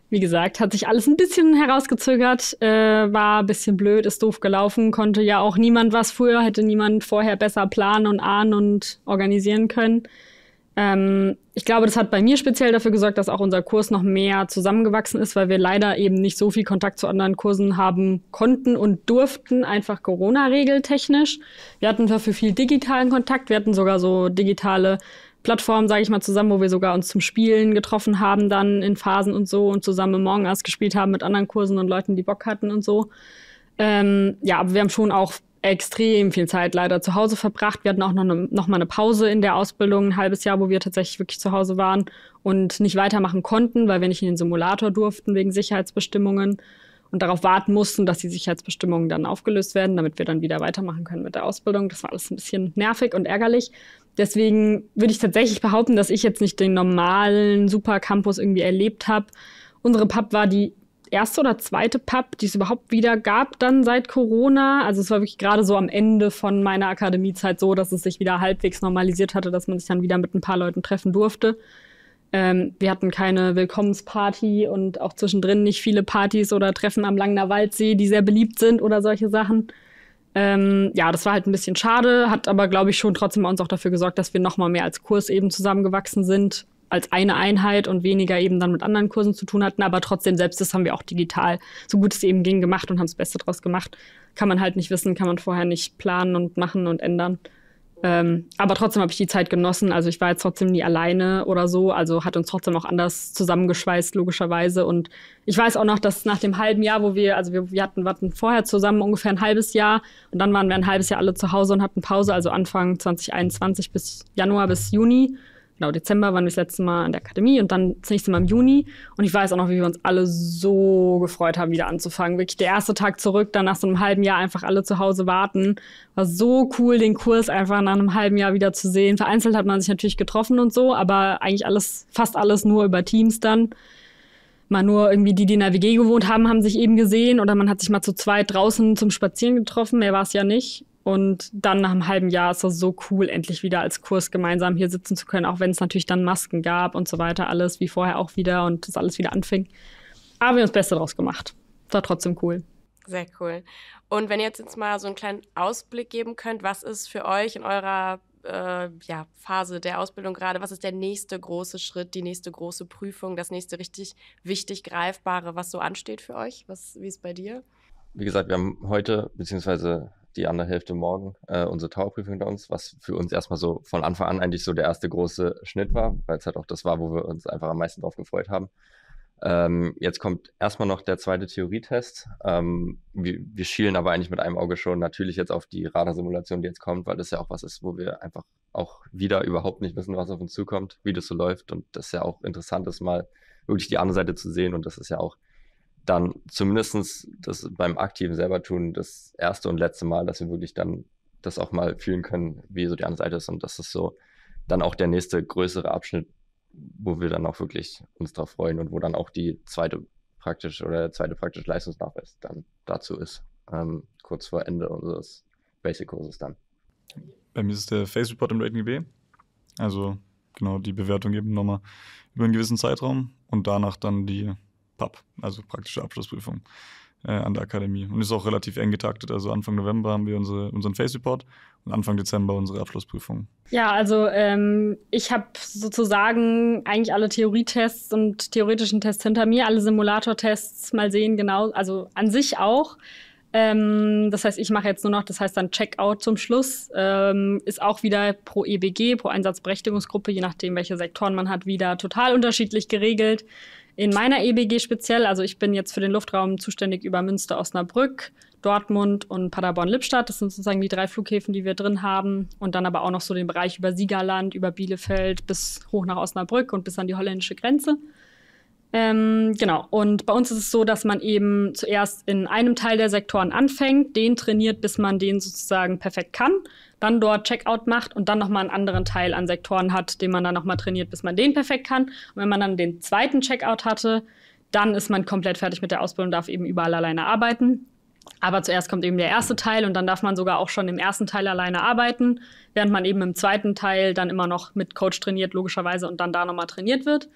Wie gesagt, hat sich alles ein bisschen herausgezögert, äh, war ein bisschen blöd, ist doof gelaufen, konnte ja auch niemand was früher, hätte niemand vorher besser planen und ahnen und organisieren können. Ähm, ich glaube, das hat bei mir speziell dafür gesorgt, dass auch unser Kurs noch mehr zusammengewachsen ist, weil wir leider eben nicht so viel Kontakt zu anderen Kursen haben konnten und durften, einfach Corona-regeltechnisch. Wir hatten dafür viel digitalen Kontakt, wir hatten sogar so digitale Plattformen, sage ich mal, zusammen, wo wir sogar uns zum Spielen getroffen haben, dann in Phasen und so und zusammen im Morgenast gespielt haben mit anderen Kursen und Leuten, die Bock hatten und so. Ähm, ja, aber wir haben schon auch extrem viel Zeit leider zu Hause verbracht. Wir hatten auch noch, ne, noch mal eine Pause in der Ausbildung, ein halbes Jahr, wo wir tatsächlich wirklich zu Hause waren und nicht weitermachen konnten, weil wir nicht in den Simulator durften wegen Sicherheitsbestimmungen und darauf warten mussten, dass die Sicherheitsbestimmungen dann aufgelöst werden, damit wir dann wieder weitermachen können mit der Ausbildung. Das war alles ein bisschen nervig und ärgerlich. Deswegen würde ich tatsächlich behaupten, dass ich jetzt nicht den normalen Supercampus irgendwie erlebt habe. Unsere Pub war die erste oder zweite Pub, die es überhaupt wieder gab, dann seit Corona. Also es war wirklich gerade so am Ende von meiner Akademiezeit so, dass es sich wieder halbwegs normalisiert hatte, dass man sich dann wieder mit ein paar Leuten treffen durfte. Ähm, wir hatten keine Willkommensparty und auch zwischendrin nicht viele Partys oder Treffen am Langner Waldsee, die sehr beliebt sind oder solche Sachen. Ähm, ja, das war halt ein bisschen schade, hat aber, glaube ich, schon trotzdem uns auch dafür gesorgt, dass wir nochmal mehr als Kurs eben zusammengewachsen sind als eine Einheit und weniger eben dann mit anderen Kursen zu tun hatten. Aber trotzdem, selbst das haben wir auch digital, so gut es eben ging, gemacht und haben das Beste draus gemacht. Kann man halt nicht wissen, kann man vorher nicht planen und machen und ändern. Ähm, aber trotzdem habe ich die Zeit genossen. Also ich war jetzt trotzdem nie alleine oder so. Also hat uns trotzdem auch anders zusammengeschweißt, logischerweise. Und ich weiß auch noch, dass nach dem halben Jahr, wo wir, also wir, wir hatten, hatten vorher zusammen ungefähr ein halbes Jahr und dann waren wir ein halbes Jahr alle zu Hause und hatten Pause, also Anfang 2021 bis Januar bis Juni genau, Dezember waren wir das letzte Mal an der Akademie und dann das nächste Mal im Juni. Und ich weiß auch noch, wie wir uns alle so gefreut haben, wieder anzufangen. Wirklich der erste Tag zurück, dann nach so einem halben Jahr einfach alle zu Hause warten. War so cool, den Kurs einfach nach einem halben Jahr wieder zu sehen. Vereinzelt hat man sich natürlich getroffen und so, aber eigentlich alles, fast alles nur über Teams dann mal nur irgendwie die, die in der WG gewohnt haben, haben sich eben gesehen oder man hat sich mal zu zweit draußen zum Spazieren getroffen, mehr war es ja nicht. Und dann nach einem halben Jahr ist das so cool, endlich wieder als Kurs gemeinsam hier sitzen zu können, auch wenn es natürlich dann Masken gab und so weiter, alles wie vorher auch wieder und das alles wieder anfing. Aber wir haben das Beste draus gemacht. War trotzdem cool. Sehr cool. Und wenn ihr jetzt, jetzt mal so einen kleinen Ausblick geben könnt, was ist für euch in eurer äh, ja, Phase der Ausbildung gerade, was ist der nächste große Schritt, die nächste große Prüfung, das nächste richtig wichtig Greifbare, was so ansteht für euch? Was, wie ist bei dir? Wie gesagt, wir haben heute, beziehungsweise die andere Hälfte morgen äh, unsere Towerprüfung hinter uns, was für uns erstmal so von Anfang an eigentlich so der erste große Schnitt war, weil es halt auch das war, wo wir uns einfach am meisten drauf gefreut haben. Ähm, jetzt kommt erstmal noch der zweite Theorietest. Ähm, wir, wir schielen aber eigentlich mit einem Auge schon natürlich jetzt auf die Radarsimulation, die jetzt kommt, weil das ja auch was ist, wo wir einfach auch wieder überhaupt nicht wissen, was auf uns zukommt, wie das so läuft und das ja auch interessant ist, mal wirklich die andere Seite zu sehen und das ist ja auch dann zumindest das beim aktiven selber tun, das erste und letzte Mal, dass wir wirklich dann das auch mal fühlen können, wie so die andere Seite ist und das ist so dann auch der nächste größere Abschnitt, wo wir dann auch wirklich uns darauf freuen und wo dann auch die zweite praktisch oder der zweite praktische Leistungsnachweis dann dazu ist, ähm, kurz vor Ende unseres Basic-Kurses dann. Bei mir ist der Face Report im RatingGB, also genau die Bewertung eben nochmal über einen gewissen Zeitraum und danach dann die PAP, also praktische Abschlussprüfung äh, an der Akademie. Und ist auch relativ eng getaktet. Also Anfang November haben wir unsere, unseren Face Report und Anfang Dezember unsere Abschlussprüfung. Ja, also ähm, ich habe sozusagen eigentlich alle Theorietests und theoretischen Tests hinter mir, alle Simulator-Tests mal sehen, genau, also an sich auch. Ähm, das heißt, ich mache jetzt nur noch, das heißt dann Checkout zum Schluss. Ähm, ist auch wieder pro EBG, pro Einsatzberechtigungsgruppe, je nachdem, welche Sektoren man hat, wieder total unterschiedlich geregelt in meiner EBG speziell, also ich bin jetzt für den Luftraum zuständig über Münster, Osnabrück, Dortmund und Paderborn-Lippstadt. Das sind sozusagen die drei Flughäfen, die wir drin haben. Und dann aber auch noch so den Bereich über Siegerland, über Bielefeld bis hoch nach Osnabrück und bis an die holländische Grenze. Ähm, genau. Und bei uns ist es so, dass man eben zuerst in einem Teil der Sektoren anfängt, den trainiert, bis man den sozusagen perfekt kann dann dort Checkout macht und dann nochmal einen anderen Teil an Sektoren hat, den man dann nochmal trainiert, bis man den perfekt kann. Und wenn man dann den zweiten Checkout hatte, dann ist man komplett fertig mit der Ausbildung, darf eben überall alleine arbeiten. Aber zuerst kommt eben der erste Teil und dann darf man sogar auch schon im ersten Teil alleine arbeiten, während man eben im zweiten Teil dann immer noch mit Coach trainiert, logischerweise, und dann da nochmal trainiert wird.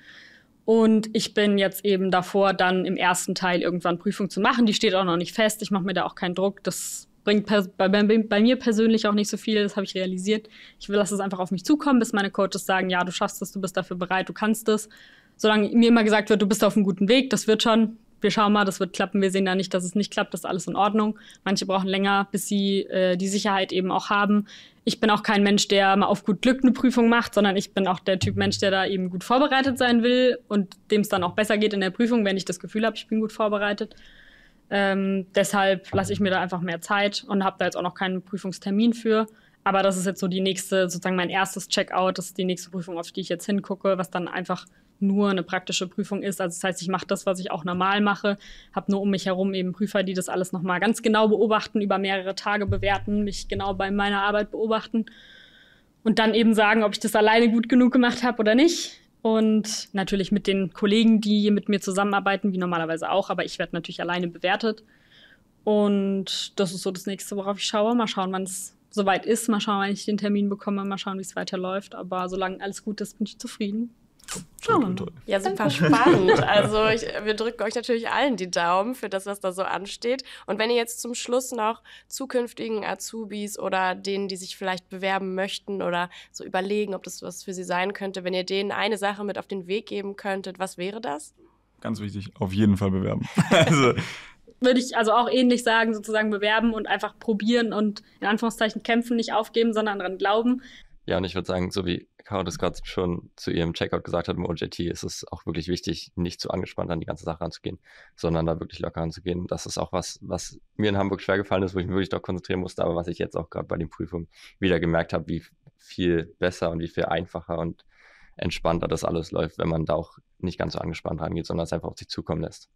Und ich bin jetzt eben davor, dann im ersten Teil irgendwann Prüfung zu machen. Die steht auch noch nicht fest. Ich mache mir da auch keinen Druck. Das bringt bei, bei, bei, mir persönlich auch nicht so viel, das habe ich realisiert. Ich will, dass es einfach auf mich zukommen, bis meine Coaches sagen, ja, du schaffst es, du bist dafür bereit, du kannst es. Solange mir immer gesagt wird, du bist auf einem guten Weg, das wird schon, wir schauen mal, das wird klappen, wir sehen da nicht, dass es nicht klappt, das ist alles in Ordnung. Manche brauchen länger, bis sie äh, die Sicherheit eben auch haben. Ich bin auch kein Mensch, der mal auf gut Glück eine Prüfung macht, sondern ich bin auch der Typ Mensch, der da eben gut vorbereitet sein will und dem es dann auch besser geht in der Prüfung, wenn ich das Gefühl habe, ich bin gut vorbereitet. Ähm, deshalb lasse ich mir da einfach mehr Zeit und habe da jetzt auch noch keinen Prüfungstermin für. Aber das ist jetzt so die nächste, sozusagen mein erstes Checkout, das ist die nächste Prüfung, auf die ich jetzt hingucke, was dann einfach nur eine praktische Prüfung ist. Also das heißt, ich mache das, was ich auch normal mache, habe nur um mich herum eben Prüfer, die das alles nochmal ganz genau beobachten, über mehrere Tage bewerten, mich genau bei meiner Arbeit beobachten und dann eben sagen, ob ich das alleine gut genug gemacht habe oder nicht und natürlich mit den Kollegen, die mit mir zusammenarbeiten, wie normalerweise auch, aber ich werde natürlich alleine bewertet. Und das ist so das nächste, worauf ich schaue. Mal schauen, wann es soweit ist, mal schauen, wann ich den Termin bekomme, mal schauen, wie es weiterläuft. Aber solange alles gut ist, bin ich zufrieden. Ja, super spannend. Also ich, wir drücken euch natürlich allen die Daumen für das, was da so ansteht. Und wenn ihr jetzt zum Schluss noch zukünftigen Azubis oder denen, die sich vielleicht bewerben möchten oder so überlegen, ob das was für sie sein könnte, wenn ihr denen eine Sache mit auf den Weg geben könntet, was wäre das? Ganz wichtig, auf jeden Fall bewerben. also würde ich also auch ähnlich sagen, sozusagen bewerben und einfach probieren und in Anführungszeichen kämpfen, nicht aufgeben, sondern daran glauben. Ja, und ich würde sagen, so wie Caro das gerade schon zu ihrem Checkout gesagt hat, im OJT ist es auch wirklich wichtig, nicht zu angespannt an die ganze Sache ranzugehen, sondern da wirklich locker ranzugehen. Das ist auch was, was mir in Hamburg schwer gefallen ist, wo ich mich wirklich doch konzentrieren musste, aber was ich jetzt auch gerade bei den Prüfungen wieder gemerkt habe, wie viel besser und wie viel einfacher und entspannter das alles läuft, wenn man da auch nicht ganz so angespannt rangeht, sondern es einfach auf sich zukommen lässt.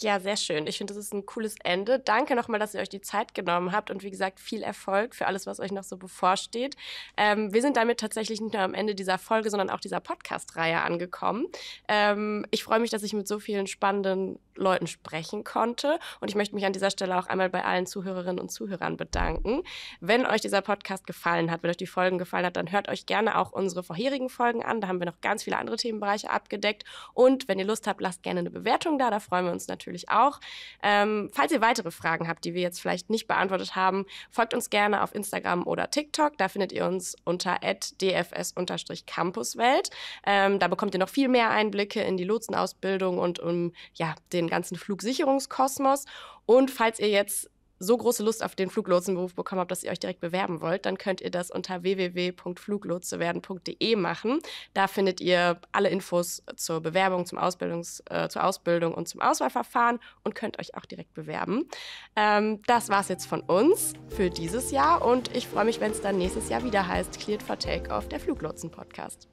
Ja, sehr schön. Ich finde, das ist ein cooles Ende. Danke nochmal, dass ihr euch die Zeit genommen habt und wie gesagt, viel Erfolg für alles, was euch noch so bevorsteht. Ähm, wir sind damit tatsächlich nicht nur am Ende dieser Folge, sondern auch dieser Podcast-Reihe angekommen. Ähm, ich freue mich, dass ich mit so vielen spannenden Leuten sprechen konnte. Und ich möchte mich an dieser Stelle auch einmal bei allen Zuhörerinnen und Zuhörern bedanken. Wenn euch dieser Podcast gefallen hat, wenn euch die Folgen gefallen hat, dann hört euch gerne auch unsere vorherigen Folgen an. Da haben wir noch ganz viele andere Themenbereiche abgedeckt. Und wenn ihr Lust habt, lasst gerne eine Bewertung da. Da freuen wir uns natürlich auch. Ähm, falls ihr weitere Fragen habt, die wir jetzt vielleicht nicht beantwortet haben, folgt uns gerne auf Instagram oder TikTok. Da findet ihr uns unter dfs-campuswelt. Ähm, da bekommt ihr noch viel mehr Einblicke in die Lotsenausbildung und um ja, den den ganzen Flugsicherungskosmos. Und falls ihr jetzt so große Lust auf den Fluglotsenberuf bekommen habt, dass ihr euch direkt bewerben wollt, dann könnt ihr das unter www.fluglotsewerden.de machen. Da findet ihr alle Infos zur Bewerbung, zum Ausbildungs, äh, zur Ausbildung und zum Auswahlverfahren und könnt euch auch direkt bewerben. Ähm, das war's jetzt von uns für dieses Jahr und ich freue mich, wenn es dann nächstes Jahr wieder heißt Cleared for Take auf der Fluglotsen-Podcast.